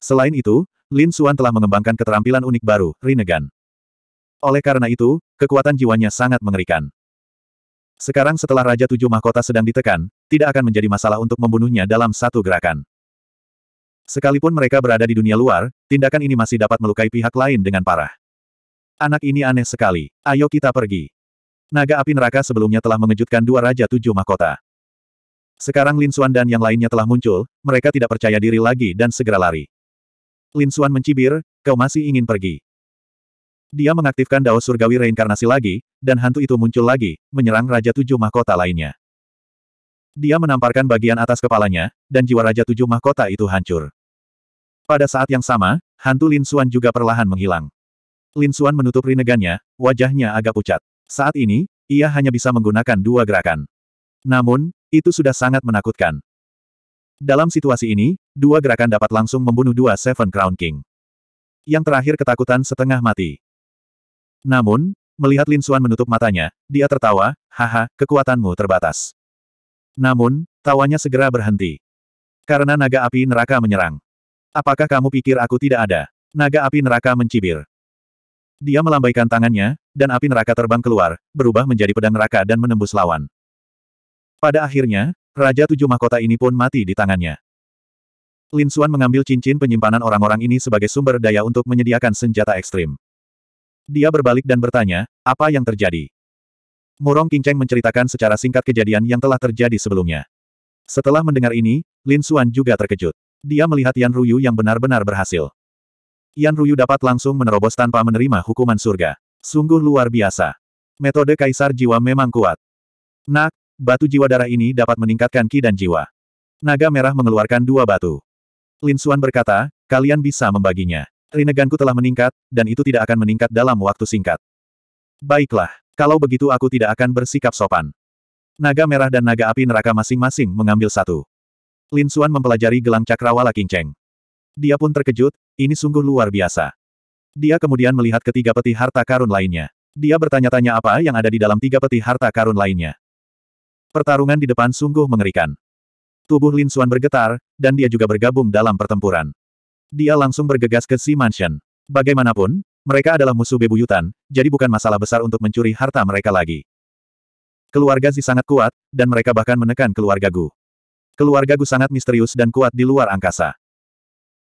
Selain itu, Lin Xuan telah mengembangkan keterampilan unik baru, Rinnegan. Oleh karena itu, kekuatan jiwanya sangat mengerikan. Sekarang setelah Raja Tujuh Mahkota sedang ditekan, tidak akan menjadi masalah untuk membunuhnya dalam satu gerakan. Sekalipun mereka berada di dunia luar, tindakan ini masih dapat melukai pihak lain dengan parah. Anak ini aneh sekali. Ayo kita pergi. Naga api neraka sebelumnya telah mengejutkan dua Raja Tujuh Mahkota. Sekarang Lin Xuan dan yang lainnya telah muncul, mereka tidak percaya diri lagi dan segera lari. Lin Xuan mencibir, kau masih ingin pergi. Dia mengaktifkan Dao Surgawi reinkarnasi lagi, dan hantu itu muncul lagi, menyerang Raja Tujuh Mahkota lainnya. Dia menamparkan bagian atas kepalanya, dan jiwa Raja Tujuh Mahkota itu hancur. Pada saat yang sama, hantu Lin Xuan juga perlahan menghilang. Lin Xuan menutup rinegannya, wajahnya agak pucat. Saat ini, ia hanya bisa menggunakan dua gerakan. Namun, itu sudah sangat menakutkan. Dalam situasi ini, dua gerakan dapat langsung membunuh dua Seven Crown King. Yang terakhir ketakutan setengah mati. Namun, melihat Lin Xuan menutup matanya, dia tertawa, haha, kekuatanmu terbatas. Namun, tawanya segera berhenti. Karena naga api neraka menyerang. Apakah kamu pikir aku tidak ada? Naga api neraka mencibir. Dia melambaikan tangannya, dan api neraka terbang keluar, berubah menjadi pedang neraka dan menembus lawan. Pada akhirnya, Raja Tujuh Mahkota ini pun mati di tangannya. Lin Xuan mengambil cincin penyimpanan orang-orang ini sebagai sumber daya untuk menyediakan senjata ekstrim. Dia berbalik dan bertanya, apa yang terjadi? Murong Qingcheng menceritakan secara singkat kejadian yang telah terjadi sebelumnya. Setelah mendengar ini, Lin Xuan juga terkejut. Dia melihat Yan Ruyu yang benar-benar berhasil. Yan Ruyu dapat langsung menerobos tanpa menerima hukuman surga. Sungguh luar biasa. Metode kaisar jiwa memang kuat. Nak, batu jiwa darah ini dapat meningkatkan ki dan jiwa. Naga merah mengeluarkan dua batu. Lin Xuan berkata, kalian bisa membaginya. Rinneganku telah meningkat, dan itu tidak akan meningkat dalam waktu singkat. Baiklah, kalau begitu aku tidak akan bersikap sopan. Naga merah dan naga api neraka masing-masing mengambil satu. Lin Xuan mempelajari gelang cakrawala kinceng. Dia pun terkejut, ini sungguh luar biasa. Dia kemudian melihat ketiga peti harta karun lainnya. Dia bertanya-tanya apa yang ada di dalam tiga peti harta karun lainnya. Pertarungan di depan sungguh mengerikan. Tubuh Lin Xuan bergetar, dan dia juga bergabung dalam pertempuran dia langsung bergegas ke si mansion. Bagaimanapun, mereka adalah musuh bebuyutan, jadi bukan masalah besar untuk mencuri harta mereka lagi. Keluarga Zi sangat kuat, dan mereka bahkan menekan keluarga Gu. Keluarga Gu sangat misterius dan kuat di luar angkasa.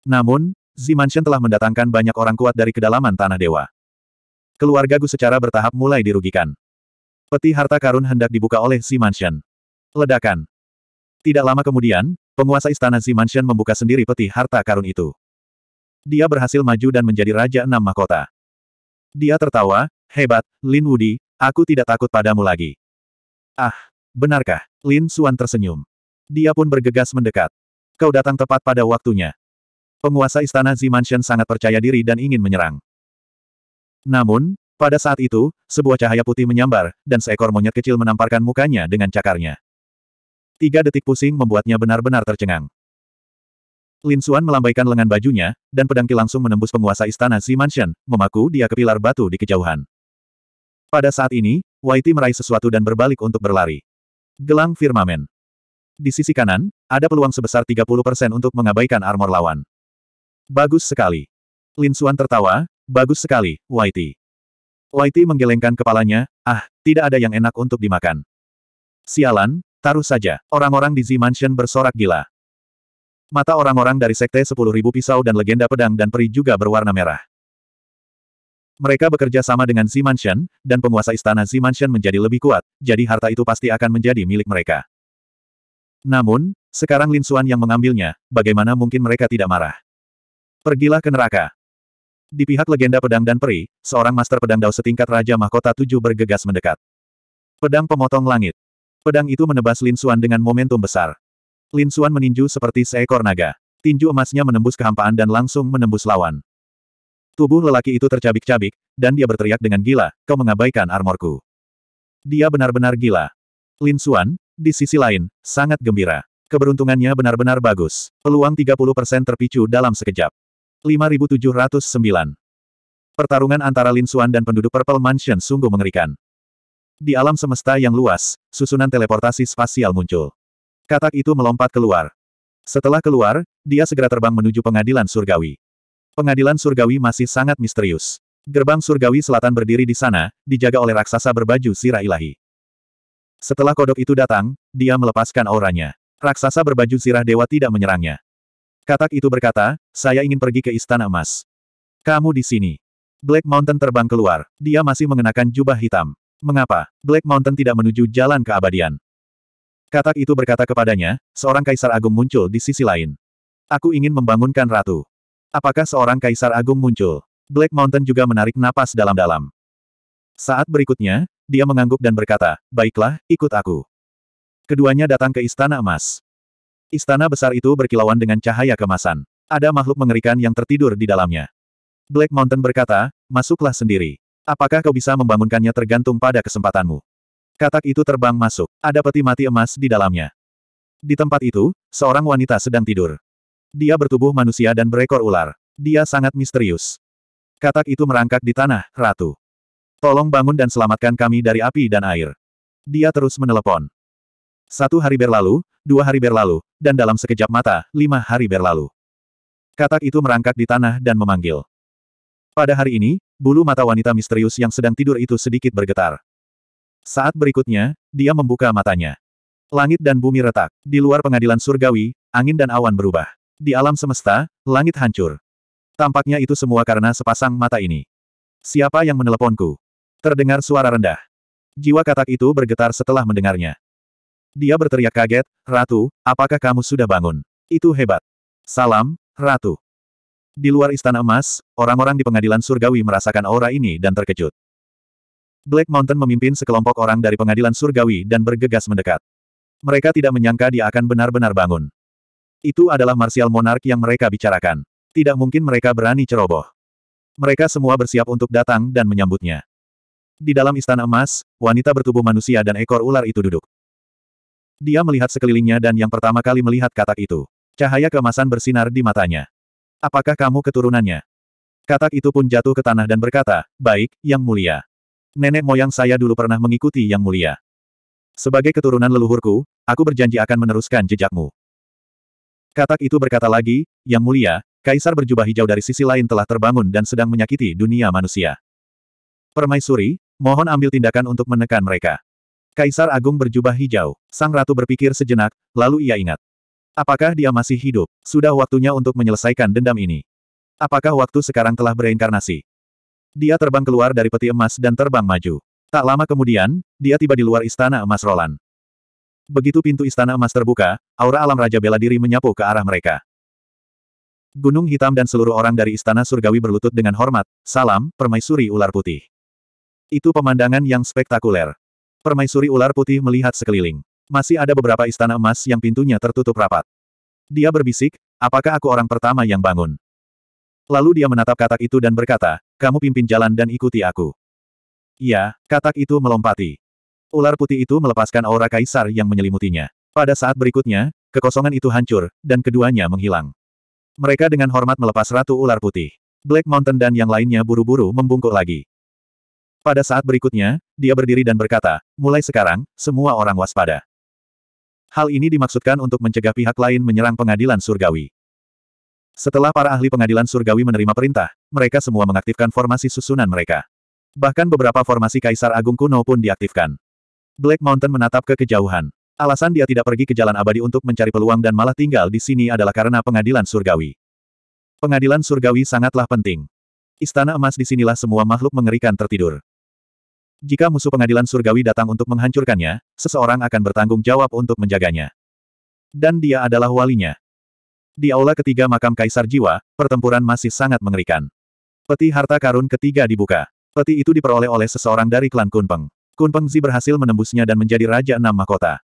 Namun, Zi Mansion telah mendatangkan banyak orang kuat dari kedalaman Tanah Dewa. Keluarga Gu secara bertahap mulai dirugikan. Peti harta karun hendak dibuka oleh Zi Mansion. Ledakan. Tidak lama kemudian, penguasa istana Zi Mansion membuka sendiri peti harta karun itu. Dia berhasil maju dan menjadi Raja Enam Mahkota. Dia tertawa, hebat, Lin Wudi, aku tidak takut padamu lagi. Ah, benarkah? Lin Suan tersenyum. Dia pun bergegas mendekat. Kau datang tepat pada waktunya. Penguasa istana Zimanshan sangat percaya diri dan ingin menyerang. Namun, pada saat itu, sebuah cahaya putih menyambar, dan seekor monyet kecil menamparkan mukanya dengan cakarnya. Tiga detik pusing membuatnya benar-benar tercengang. Lin Xuan melambaikan lengan bajunya, dan pedangki langsung menembus penguasa istana Z Mansion, memaku dia ke pilar batu di kejauhan. Pada saat ini, Waiti meraih sesuatu dan berbalik untuk berlari. Gelang Firmamen. Di sisi kanan, ada peluang sebesar 30% untuk mengabaikan armor lawan. Bagus sekali. Lin Xuan tertawa, bagus sekali, Waiti. Waiti menggelengkan kepalanya, ah, tidak ada yang enak untuk dimakan. Sialan, taruh saja, orang-orang di Z Mansion bersorak gila. Mata orang-orang dari Sekte Sepuluh Ribu Pisau dan Legenda Pedang dan Peri juga berwarna merah. Mereka bekerja sama dengan Xi Mansion, dan penguasa istana Xi Mansion menjadi lebih kuat, jadi harta itu pasti akan menjadi milik mereka. Namun, sekarang Lin Xuan yang mengambilnya, bagaimana mungkin mereka tidak marah? Pergilah ke neraka. Di pihak legenda pedang dan peri, seorang master pedang dao setingkat Raja Mahkota Tujuh bergegas mendekat. Pedang pemotong langit. Pedang itu menebas Lin Xuan dengan momentum besar. Lin Xuan meninju seperti seekor naga. Tinju emasnya menembus kehampaan dan langsung menembus lawan. Tubuh lelaki itu tercabik-cabik, dan dia berteriak dengan gila, kau mengabaikan armorku. Dia benar-benar gila. Lin Xuan, di sisi lain, sangat gembira. Keberuntungannya benar-benar bagus. Peluang 30% terpicu dalam sekejap. 5709. Pertarungan antara Lin Xuan dan penduduk Purple Mansion sungguh mengerikan. Di alam semesta yang luas, susunan teleportasi spasial muncul. Katak itu melompat keluar. Setelah keluar, dia segera terbang menuju pengadilan surgawi. Pengadilan surgawi masih sangat misterius. Gerbang surgawi selatan berdiri di sana, dijaga oleh raksasa berbaju sirah ilahi. Setelah kodok itu datang, dia melepaskan auranya. Raksasa berbaju sirah dewa tidak menyerangnya. Katak itu berkata, saya ingin pergi ke Istana Emas. Kamu di sini. Black Mountain terbang keluar. Dia masih mengenakan jubah hitam. Mengapa? Black Mountain tidak menuju jalan keabadian. Katak itu berkata kepadanya, seorang kaisar agung muncul di sisi lain. Aku ingin membangunkan ratu. Apakah seorang kaisar agung muncul? Black Mountain juga menarik napas dalam-dalam. Saat berikutnya, dia mengangguk dan berkata, baiklah, ikut aku. Keduanya datang ke Istana Emas. Istana besar itu berkilauan dengan cahaya kemasan. Ada makhluk mengerikan yang tertidur di dalamnya. Black Mountain berkata, masuklah sendiri. Apakah kau bisa membangunkannya tergantung pada kesempatanmu? Katak itu terbang masuk. Ada peti mati emas di dalamnya. Di tempat itu, seorang wanita sedang tidur. Dia bertubuh manusia dan berekor ular. Dia sangat misterius. Katak itu merangkak di tanah, Ratu. Tolong bangun dan selamatkan kami dari api dan air. Dia terus menelepon. Satu hari berlalu, dua hari berlalu, dan dalam sekejap mata, lima hari berlalu. Katak itu merangkak di tanah dan memanggil. Pada hari ini, bulu mata wanita misterius yang sedang tidur itu sedikit bergetar. Saat berikutnya, dia membuka matanya. Langit dan bumi retak. Di luar pengadilan surgawi, angin dan awan berubah. Di alam semesta, langit hancur. Tampaknya itu semua karena sepasang mata ini. Siapa yang meneleponku? Terdengar suara rendah. Jiwa katak itu bergetar setelah mendengarnya. Dia berteriak kaget, Ratu, apakah kamu sudah bangun? Itu hebat. Salam, Ratu. Di luar istana emas, orang-orang di pengadilan surgawi merasakan aura ini dan terkejut. Black Mountain memimpin sekelompok orang dari pengadilan surgawi dan bergegas mendekat. Mereka tidak menyangka dia akan benar-benar bangun. Itu adalah Martial Monark yang mereka bicarakan. Tidak mungkin mereka berani ceroboh. Mereka semua bersiap untuk datang dan menyambutnya. Di dalam istana emas, wanita bertubuh manusia dan ekor ular itu duduk. Dia melihat sekelilingnya dan yang pertama kali melihat katak itu. Cahaya kemasan bersinar di matanya. Apakah kamu keturunannya? Katak itu pun jatuh ke tanah dan berkata, Baik, Yang Mulia. Nenek moyang saya dulu pernah mengikuti Yang Mulia. Sebagai keturunan leluhurku, aku berjanji akan meneruskan jejakmu. Katak itu berkata lagi, Yang Mulia, Kaisar berjubah hijau dari sisi lain telah terbangun dan sedang menyakiti dunia manusia. Permaisuri, mohon ambil tindakan untuk menekan mereka. Kaisar Agung berjubah hijau. Sang Ratu berpikir sejenak, lalu ia ingat. Apakah dia masih hidup? Sudah waktunya untuk menyelesaikan dendam ini. Apakah waktu sekarang telah bereinkarnasi? Dia terbang keluar dari peti emas dan terbang maju. Tak lama kemudian, dia tiba di luar istana emas Roland. Begitu pintu istana emas terbuka, aura alam Raja Bela Diri menyapu ke arah mereka. Gunung hitam dan seluruh orang dari istana surgawi berlutut dengan hormat, salam, permaisuri ular putih. Itu pemandangan yang spektakuler. Permaisuri ular putih melihat sekeliling. Masih ada beberapa istana emas yang pintunya tertutup rapat. Dia berbisik, apakah aku orang pertama yang bangun? Lalu dia menatap katak itu dan berkata, kamu pimpin jalan dan ikuti aku. Ya, katak itu melompati. Ular putih itu melepaskan aura kaisar yang menyelimutinya. Pada saat berikutnya, kekosongan itu hancur, dan keduanya menghilang. Mereka dengan hormat melepas Ratu Ular Putih. Black Mountain dan yang lainnya buru-buru membungkuk lagi. Pada saat berikutnya, dia berdiri dan berkata, mulai sekarang, semua orang waspada. Hal ini dimaksudkan untuk mencegah pihak lain menyerang pengadilan surgawi. Setelah para ahli pengadilan surgawi menerima perintah, mereka semua mengaktifkan formasi susunan mereka. Bahkan beberapa formasi Kaisar Agung kuno pun diaktifkan. Black Mountain menatap ke kejauhan. Alasan dia tidak pergi ke jalan abadi untuk mencari peluang dan malah tinggal di sini adalah karena pengadilan surgawi. Pengadilan surgawi sangatlah penting. Istana emas di sinilah semua makhluk mengerikan tertidur. Jika musuh pengadilan surgawi datang untuk menghancurkannya, seseorang akan bertanggung jawab untuk menjaganya. Dan dia adalah walinya. Di aula ketiga makam Kaisar Jiwa, pertempuran masih sangat mengerikan. Peti harta karun ketiga dibuka. Peti itu diperoleh oleh seseorang dari klan Kunpeng. Kunpeng Zi berhasil menembusnya dan menjadi Raja Enam Mahkota.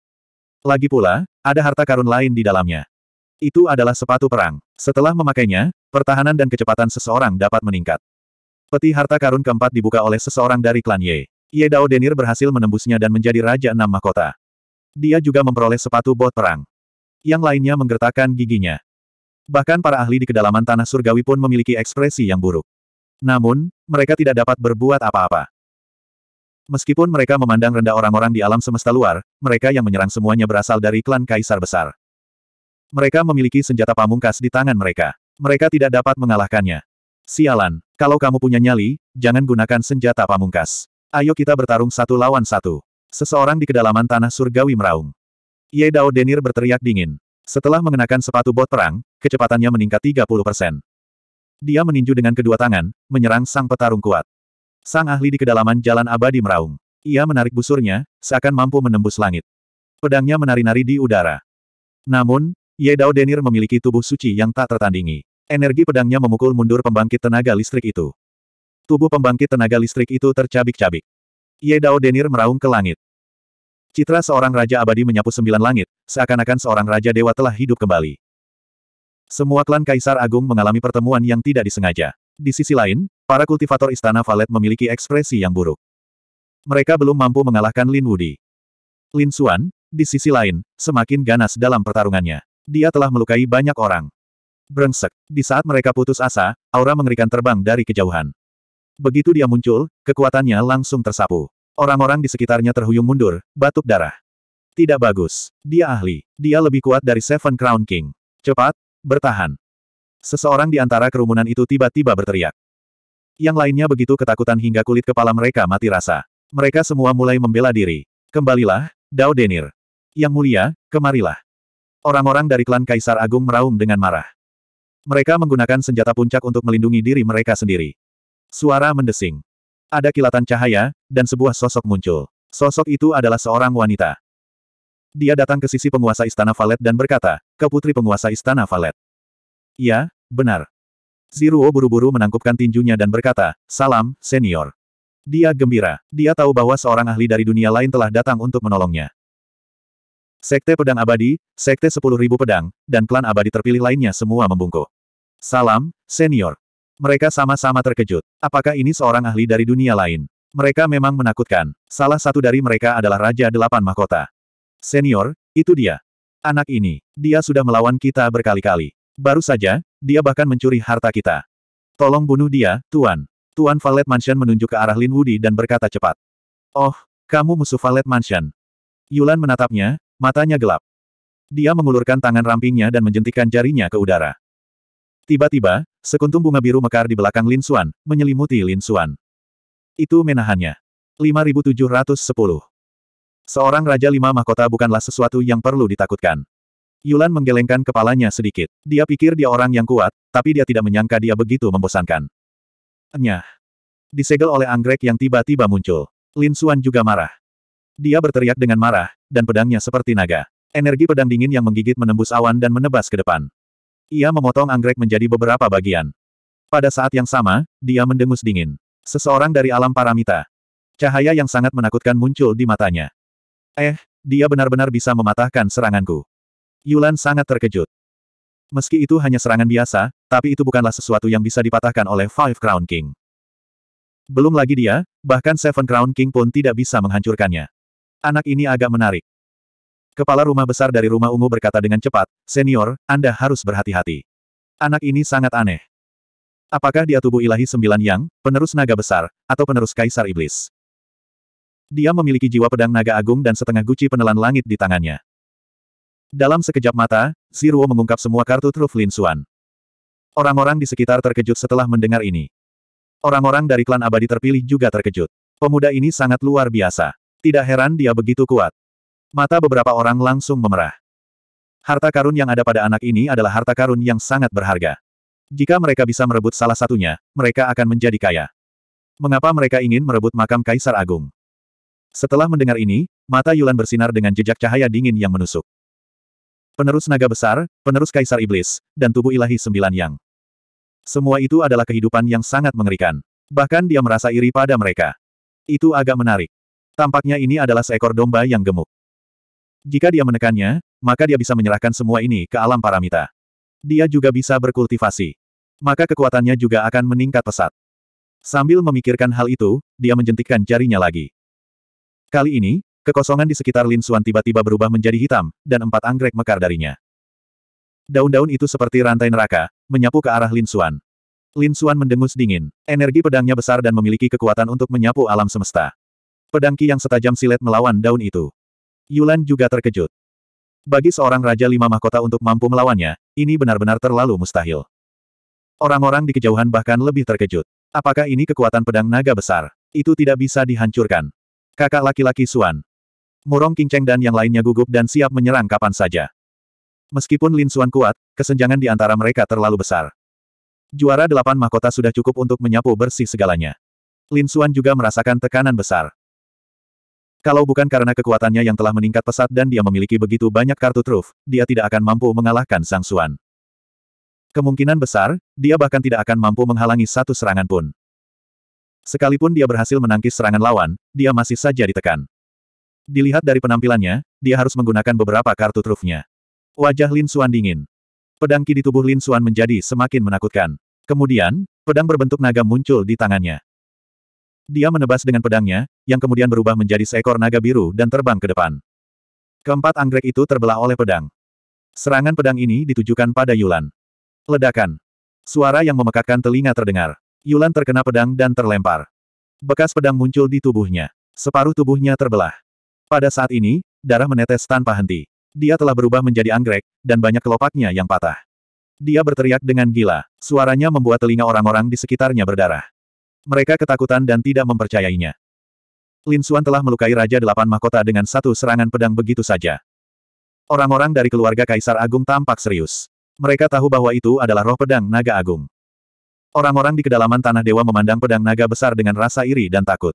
Lagi pula, ada harta karun lain di dalamnya. Itu adalah sepatu perang. Setelah memakainya, pertahanan dan kecepatan seseorang dapat meningkat. Peti harta karun keempat dibuka oleh seseorang dari klan Ye. Ye Dao Denir berhasil menembusnya dan menjadi Raja Enam Mahkota. Dia juga memperoleh sepatu bot perang. Yang lainnya menggertakkan giginya. Bahkan para ahli di kedalaman tanah surgawi pun memiliki ekspresi yang buruk. Namun, mereka tidak dapat berbuat apa-apa. Meskipun mereka memandang rendah orang-orang di alam semesta luar, mereka yang menyerang semuanya berasal dari klan Kaisar Besar. Mereka memiliki senjata pamungkas di tangan mereka. Mereka tidak dapat mengalahkannya. Sialan, kalau kamu punya nyali, jangan gunakan senjata pamungkas. Ayo kita bertarung satu lawan satu. Seseorang di kedalaman tanah surgawi meraung. Ye Dao Denir berteriak dingin. Setelah mengenakan sepatu bot perang, kecepatannya meningkat 30%. Dia meninju dengan kedua tangan, menyerang sang petarung kuat. Sang ahli di kedalaman jalan abadi meraung. Ia menarik busurnya, seakan mampu menembus langit. Pedangnya menari-nari di udara. Namun, Yedao Denir memiliki tubuh suci yang tak tertandingi. Energi pedangnya memukul mundur pembangkit tenaga listrik itu. Tubuh pembangkit tenaga listrik itu tercabik-cabik. Yedao Denir meraung ke langit. Citra seorang raja abadi menyapu sembilan langit, seakan-akan seorang raja dewa telah hidup kembali. Semua klan Kaisar Agung mengalami pertemuan yang tidak disengaja. Di sisi lain, para kultivator Istana Valet memiliki ekspresi yang buruk. Mereka belum mampu mengalahkan Lin Wudi. Lin Xuan, di sisi lain, semakin ganas dalam pertarungannya. Dia telah melukai banyak orang. Brengsek, di saat mereka putus asa, aura mengerikan terbang dari kejauhan. Begitu dia muncul, kekuatannya langsung tersapu. Orang-orang di sekitarnya terhuyung mundur, batuk darah. Tidak bagus. Dia ahli. Dia lebih kuat dari Seven Crown King. Cepat, Bertahan. Seseorang di antara kerumunan itu tiba-tiba berteriak. Yang lainnya begitu ketakutan hingga kulit kepala mereka mati rasa. Mereka semua mulai membela diri. Kembalilah, Dao Denir. Yang mulia, kemarilah. Orang-orang dari klan Kaisar Agung meraung dengan marah. Mereka menggunakan senjata puncak untuk melindungi diri mereka sendiri. Suara mendesing. Ada kilatan cahaya, dan sebuah sosok muncul. Sosok itu adalah seorang wanita. Dia datang ke sisi penguasa istana Valet dan berkata, ke putri penguasa istana Valet. Ya, benar. Ziruo buru-buru menangkupkan tinjunya dan berkata, salam, senior. Dia gembira. Dia tahu bahwa seorang ahli dari dunia lain telah datang untuk menolongnya. Sekte Pedang Abadi, Sekte 10.000 Pedang, dan klan abadi terpilih lainnya semua membungkuk. Salam, senior. Mereka sama-sama terkejut. Apakah ini seorang ahli dari dunia lain? Mereka memang menakutkan. Salah satu dari mereka adalah Raja Delapan Mahkota. Senior, itu dia. Anak ini, dia sudah melawan kita berkali-kali. Baru saja, dia bahkan mencuri harta kita. Tolong bunuh dia, Tuan. Tuan Valet Mansion menunjuk ke arah Lin Wudi dan berkata cepat. Oh, kamu musuh Valet Mansion. Yulan menatapnya, matanya gelap. Dia mengulurkan tangan rampingnya dan menjentikan jarinya ke udara. Tiba-tiba, sekuntum bunga biru mekar di belakang Lin Xuan, menyelimuti Lin Xuan. Itu menahannya. 5710 Seorang Raja Lima Mahkota bukanlah sesuatu yang perlu ditakutkan. Yulan menggelengkan kepalanya sedikit. Dia pikir dia orang yang kuat, tapi dia tidak menyangka dia begitu membosankan. Nyah. Disegel oleh anggrek yang tiba-tiba muncul. Lin Xuan juga marah. Dia berteriak dengan marah, dan pedangnya seperti naga. Energi pedang dingin yang menggigit menembus awan dan menebas ke depan. Ia memotong anggrek menjadi beberapa bagian. Pada saat yang sama, dia mendengus dingin. Seseorang dari alam paramita. Cahaya yang sangat menakutkan muncul di matanya. Eh, dia benar-benar bisa mematahkan seranganku. Yulan sangat terkejut. Meski itu hanya serangan biasa, tapi itu bukanlah sesuatu yang bisa dipatahkan oleh Five Crown King. Belum lagi dia, bahkan Seven Crown King pun tidak bisa menghancurkannya. Anak ini agak menarik. Kepala rumah besar dari rumah ungu berkata dengan cepat, Senior, Anda harus berhati-hati. Anak ini sangat aneh. Apakah dia tubuh ilahi sembilan yang, penerus naga besar, atau penerus kaisar iblis? Dia memiliki jiwa pedang naga agung dan setengah guci penelan langit di tangannya. Dalam sekejap mata, Ziruo mengungkap semua kartu truf Lin Xuan. Orang-orang di sekitar terkejut setelah mendengar ini. Orang-orang dari klan abadi terpilih juga terkejut. Pemuda ini sangat luar biasa. Tidak heran dia begitu kuat. Mata beberapa orang langsung memerah. Harta karun yang ada pada anak ini adalah harta karun yang sangat berharga. Jika mereka bisa merebut salah satunya, mereka akan menjadi kaya. Mengapa mereka ingin merebut makam Kaisar Agung? Setelah mendengar ini, mata Yulan bersinar dengan jejak cahaya dingin yang menusuk. Penerus naga besar, penerus kaisar iblis, dan tubuh ilahi sembilan yang. Semua itu adalah kehidupan yang sangat mengerikan. Bahkan dia merasa iri pada mereka. Itu agak menarik. Tampaknya ini adalah seekor domba yang gemuk. Jika dia menekannya, maka dia bisa menyerahkan semua ini ke alam paramita. Dia juga bisa berkultivasi. Maka kekuatannya juga akan meningkat pesat. Sambil memikirkan hal itu, dia menjentikkan jarinya lagi. Kali ini, kekosongan di sekitar Lin Suan tiba-tiba berubah menjadi hitam, dan empat anggrek mekar darinya. Daun-daun itu seperti rantai neraka, menyapu ke arah Lin Suan. Lin Suan mendengus dingin. Energi pedangnya besar dan memiliki kekuatan untuk menyapu alam semesta. Pedangki yang setajam silet melawan daun itu. Yulan juga terkejut. Bagi seorang Raja Lima Mahkota untuk mampu melawannya, ini benar-benar terlalu mustahil. Orang-orang di kejauhan bahkan lebih terkejut. Apakah ini kekuatan pedang naga besar? Itu tidak bisa dihancurkan. Kakak laki-laki Suan. Murong Kingcheng dan yang lainnya gugup dan siap menyerang kapan saja. Meskipun Lin Suan kuat, kesenjangan di antara mereka terlalu besar. Juara delapan mahkota sudah cukup untuk menyapu bersih segalanya. Lin Suan juga merasakan tekanan besar. Kalau bukan karena kekuatannya yang telah meningkat pesat dan dia memiliki begitu banyak kartu truf, dia tidak akan mampu mengalahkan Sang Suan. Kemungkinan besar, dia bahkan tidak akan mampu menghalangi satu serangan pun. Sekalipun dia berhasil menangkis serangan lawan, dia masih saja ditekan. Dilihat dari penampilannya, dia harus menggunakan beberapa kartu trufnya. Wajah Lin Xuan dingin. Pedang ki di tubuh Lin Suan menjadi semakin menakutkan. Kemudian, pedang berbentuk naga muncul di tangannya. Dia menebas dengan pedangnya, yang kemudian berubah menjadi seekor naga biru dan terbang ke depan. Keempat anggrek itu terbelah oleh pedang. Serangan pedang ini ditujukan pada Yulan. Ledakan. Suara yang memekakkan telinga terdengar. Yulan terkena pedang dan terlempar. Bekas pedang muncul di tubuhnya. Separuh tubuhnya terbelah. Pada saat ini, darah menetes tanpa henti. Dia telah berubah menjadi anggrek, dan banyak kelopaknya yang patah. Dia berteriak dengan gila. Suaranya membuat telinga orang-orang di sekitarnya berdarah. Mereka ketakutan dan tidak mempercayainya. Lin Xuan telah melukai Raja Delapan Mahkota dengan satu serangan pedang begitu saja. Orang-orang dari keluarga Kaisar Agung tampak serius. Mereka tahu bahwa itu adalah roh pedang naga agung. Orang-orang di kedalaman tanah dewa memandang pedang naga besar dengan rasa iri dan takut.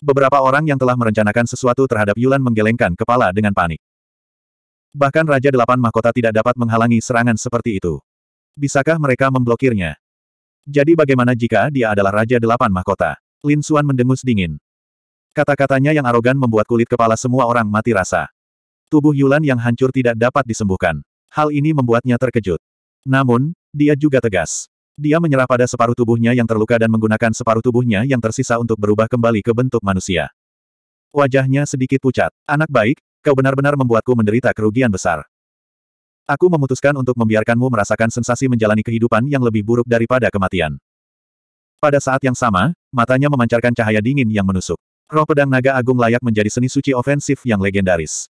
Beberapa orang yang telah merencanakan sesuatu terhadap Yulan menggelengkan kepala dengan panik. Bahkan Raja Delapan Mahkota tidak dapat menghalangi serangan seperti itu. Bisakah mereka memblokirnya? Jadi bagaimana jika dia adalah Raja Delapan Mahkota? Lin Xuan mendengus dingin. Kata-katanya yang arogan membuat kulit kepala semua orang mati rasa. Tubuh Yulan yang hancur tidak dapat disembuhkan. Hal ini membuatnya terkejut. Namun, dia juga tegas. Dia menyerah pada separuh tubuhnya yang terluka dan menggunakan separuh tubuhnya yang tersisa untuk berubah kembali ke bentuk manusia. Wajahnya sedikit pucat. Anak baik, kau benar-benar membuatku menderita kerugian besar. Aku memutuskan untuk membiarkanmu merasakan sensasi menjalani kehidupan yang lebih buruk daripada kematian. Pada saat yang sama, matanya memancarkan cahaya dingin yang menusuk. Roh pedang naga agung layak menjadi seni suci ofensif yang legendaris.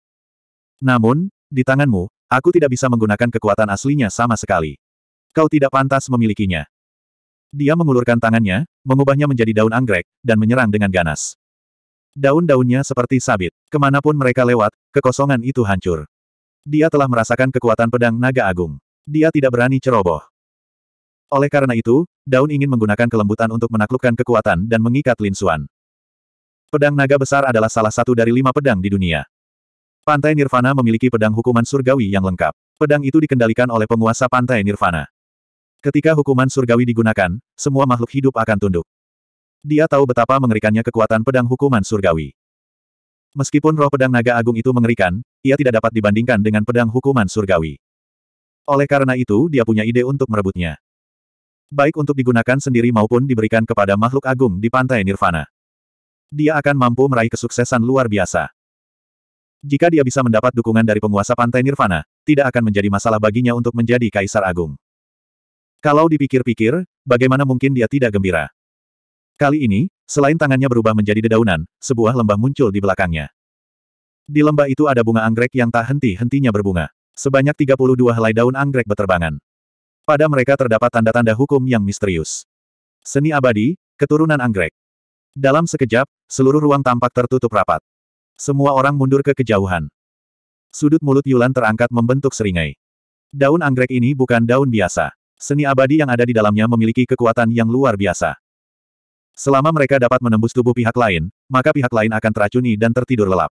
Namun, di tanganmu, aku tidak bisa menggunakan kekuatan aslinya sama sekali. Kau tidak pantas memilikinya. Dia mengulurkan tangannya, mengubahnya menjadi daun anggrek, dan menyerang dengan ganas. Daun-daunnya seperti sabit. Kemanapun mereka lewat, kekosongan itu hancur. Dia telah merasakan kekuatan pedang naga agung. Dia tidak berani ceroboh. Oleh karena itu, Daun ingin menggunakan kelembutan untuk menaklukkan kekuatan dan mengikat Lin Xuan. Pedang naga besar adalah salah satu dari lima pedang di dunia. Pantai Nirvana memiliki pedang hukuman surgawi yang lengkap. Pedang itu dikendalikan oleh penguasa Pantai Nirvana. Ketika hukuman surgawi digunakan, semua makhluk hidup akan tunduk. Dia tahu betapa mengerikannya kekuatan pedang hukuman surgawi. Meskipun roh pedang naga agung itu mengerikan, ia tidak dapat dibandingkan dengan pedang hukuman surgawi. Oleh karena itu dia punya ide untuk merebutnya. Baik untuk digunakan sendiri maupun diberikan kepada makhluk agung di pantai Nirvana. Dia akan mampu meraih kesuksesan luar biasa. Jika dia bisa mendapat dukungan dari penguasa pantai Nirvana, tidak akan menjadi masalah baginya untuk menjadi kaisar agung. Kalau dipikir-pikir, bagaimana mungkin dia tidak gembira? Kali ini, selain tangannya berubah menjadi dedaunan, sebuah lembah muncul di belakangnya. Di lembah itu ada bunga anggrek yang tak henti-hentinya berbunga. Sebanyak 32 helai daun anggrek berterbangan. Pada mereka terdapat tanda-tanda hukum yang misterius. Seni abadi, keturunan anggrek. Dalam sekejap, seluruh ruang tampak tertutup rapat. Semua orang mundur ke kejauhan. Sudut mulut Yulan terangkat membentuk seringai. Daun anggrek ini bukan daun biasa. Seni abadi yang ada di dalamnya memiliki kekuatan yang luar biasa. Selama mereka dapat menembus tubuh pihak lain, maka pihak lain akan teracuni dan tertidur lelap.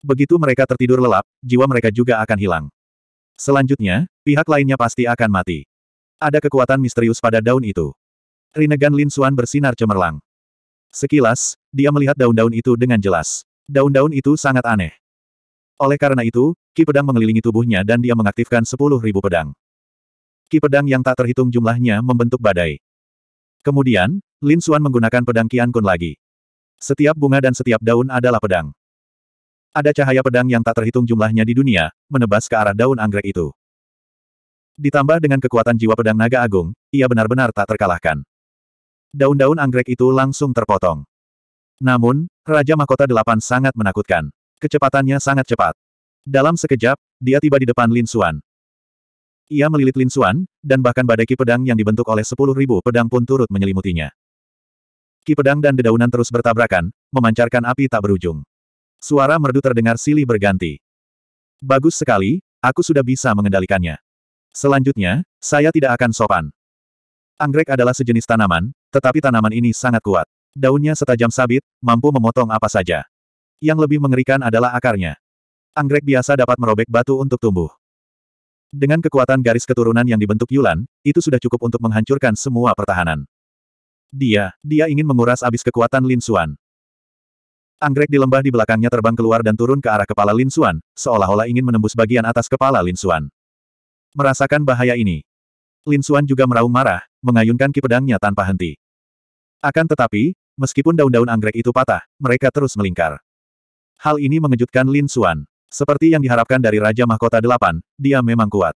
Begitu mereka tertidur lelap, jiwa mereka juga akan hilang. Selanjutnya, pihak lainnya pasti akan mati. Ada kekuatan misterius pada daun itu. Rinnegan Lin Suan bersinar cemerlang. Sekilas, dia melihat daun-daun itu dengan jelas. Daun-daun itu sangat aneh. Oleh karena itu, Ki Pedang mengelilingi tubuhnya dan dia mengaktifkan sepuluh ribu pedang. Ki pedang yang tak terhitung jumlahnya membentuk badai. Kemudian, Lin Xuan menggunakan pedang Qian Kun lagi. Setiap bunga dan setiap daun adalah pedang. Ada cahaya pedang yang tak terhitung jumlahnya di dunia, menebas ke arah daun anggrek itu. Ditambah dengan kekuatan jiwa pedang naga agung, ia benar-benar tak terkalahkan. Daun-daun anggrek itu langsung terpotong. Namun, Raja Mahkota Delapan sangat menakutkan. Kecepatannya sangat cepat. Dalam sekejap, dia tiba di depan Lin Xuan. Ia melilit Lin linsuan, dan bahkan badai ki pedang yang dibentuk oleh sepuluh ribu pedang pun turut menyelimutinya. Ki pedang dan dedaunan terus bertabrakan, memancarkan api tak berujung. Suara merdu terdengar silih berganti. Bagus sekali, aku sudah bisa mengendalikannya. Selanjutnya, saya tidak akan sopan. Anggrek adalah sejenis tanaman, tetapi tanaman ini sangat kuat. Daunnya setajam sabit, mampu memotong apa saja. Yang lebih mengerikan adalah akarnya. Anggrek biasa dapat merobek batu untuk tumbuh. Dengan kekuatan garis keturunan yang dibentuk Yulan, itu sudah cukup untuk menghancurkan semua pertahanan. Dia, dia ingin menguras abis kekuatan Lin Xuan. Anggrek di lembah di belakangnya terbang keluar dan turun ke arah kepala Lin Xuan, seolah-olah ingin menembus bagian atas kepala Lin Xuan. Merasakan bahaya ini, Lin Xuan juga meraung marah, mengayunkan ki pedangnya tanpa henti. Akan tetapi, meskipun daun-daun anggrek itu patah, mereka terus melingkar. Hal ini mengejutkan Lin Xuan. Seperti yang diharapkan dari Raja Mahkota Delapan, dia memang kuat.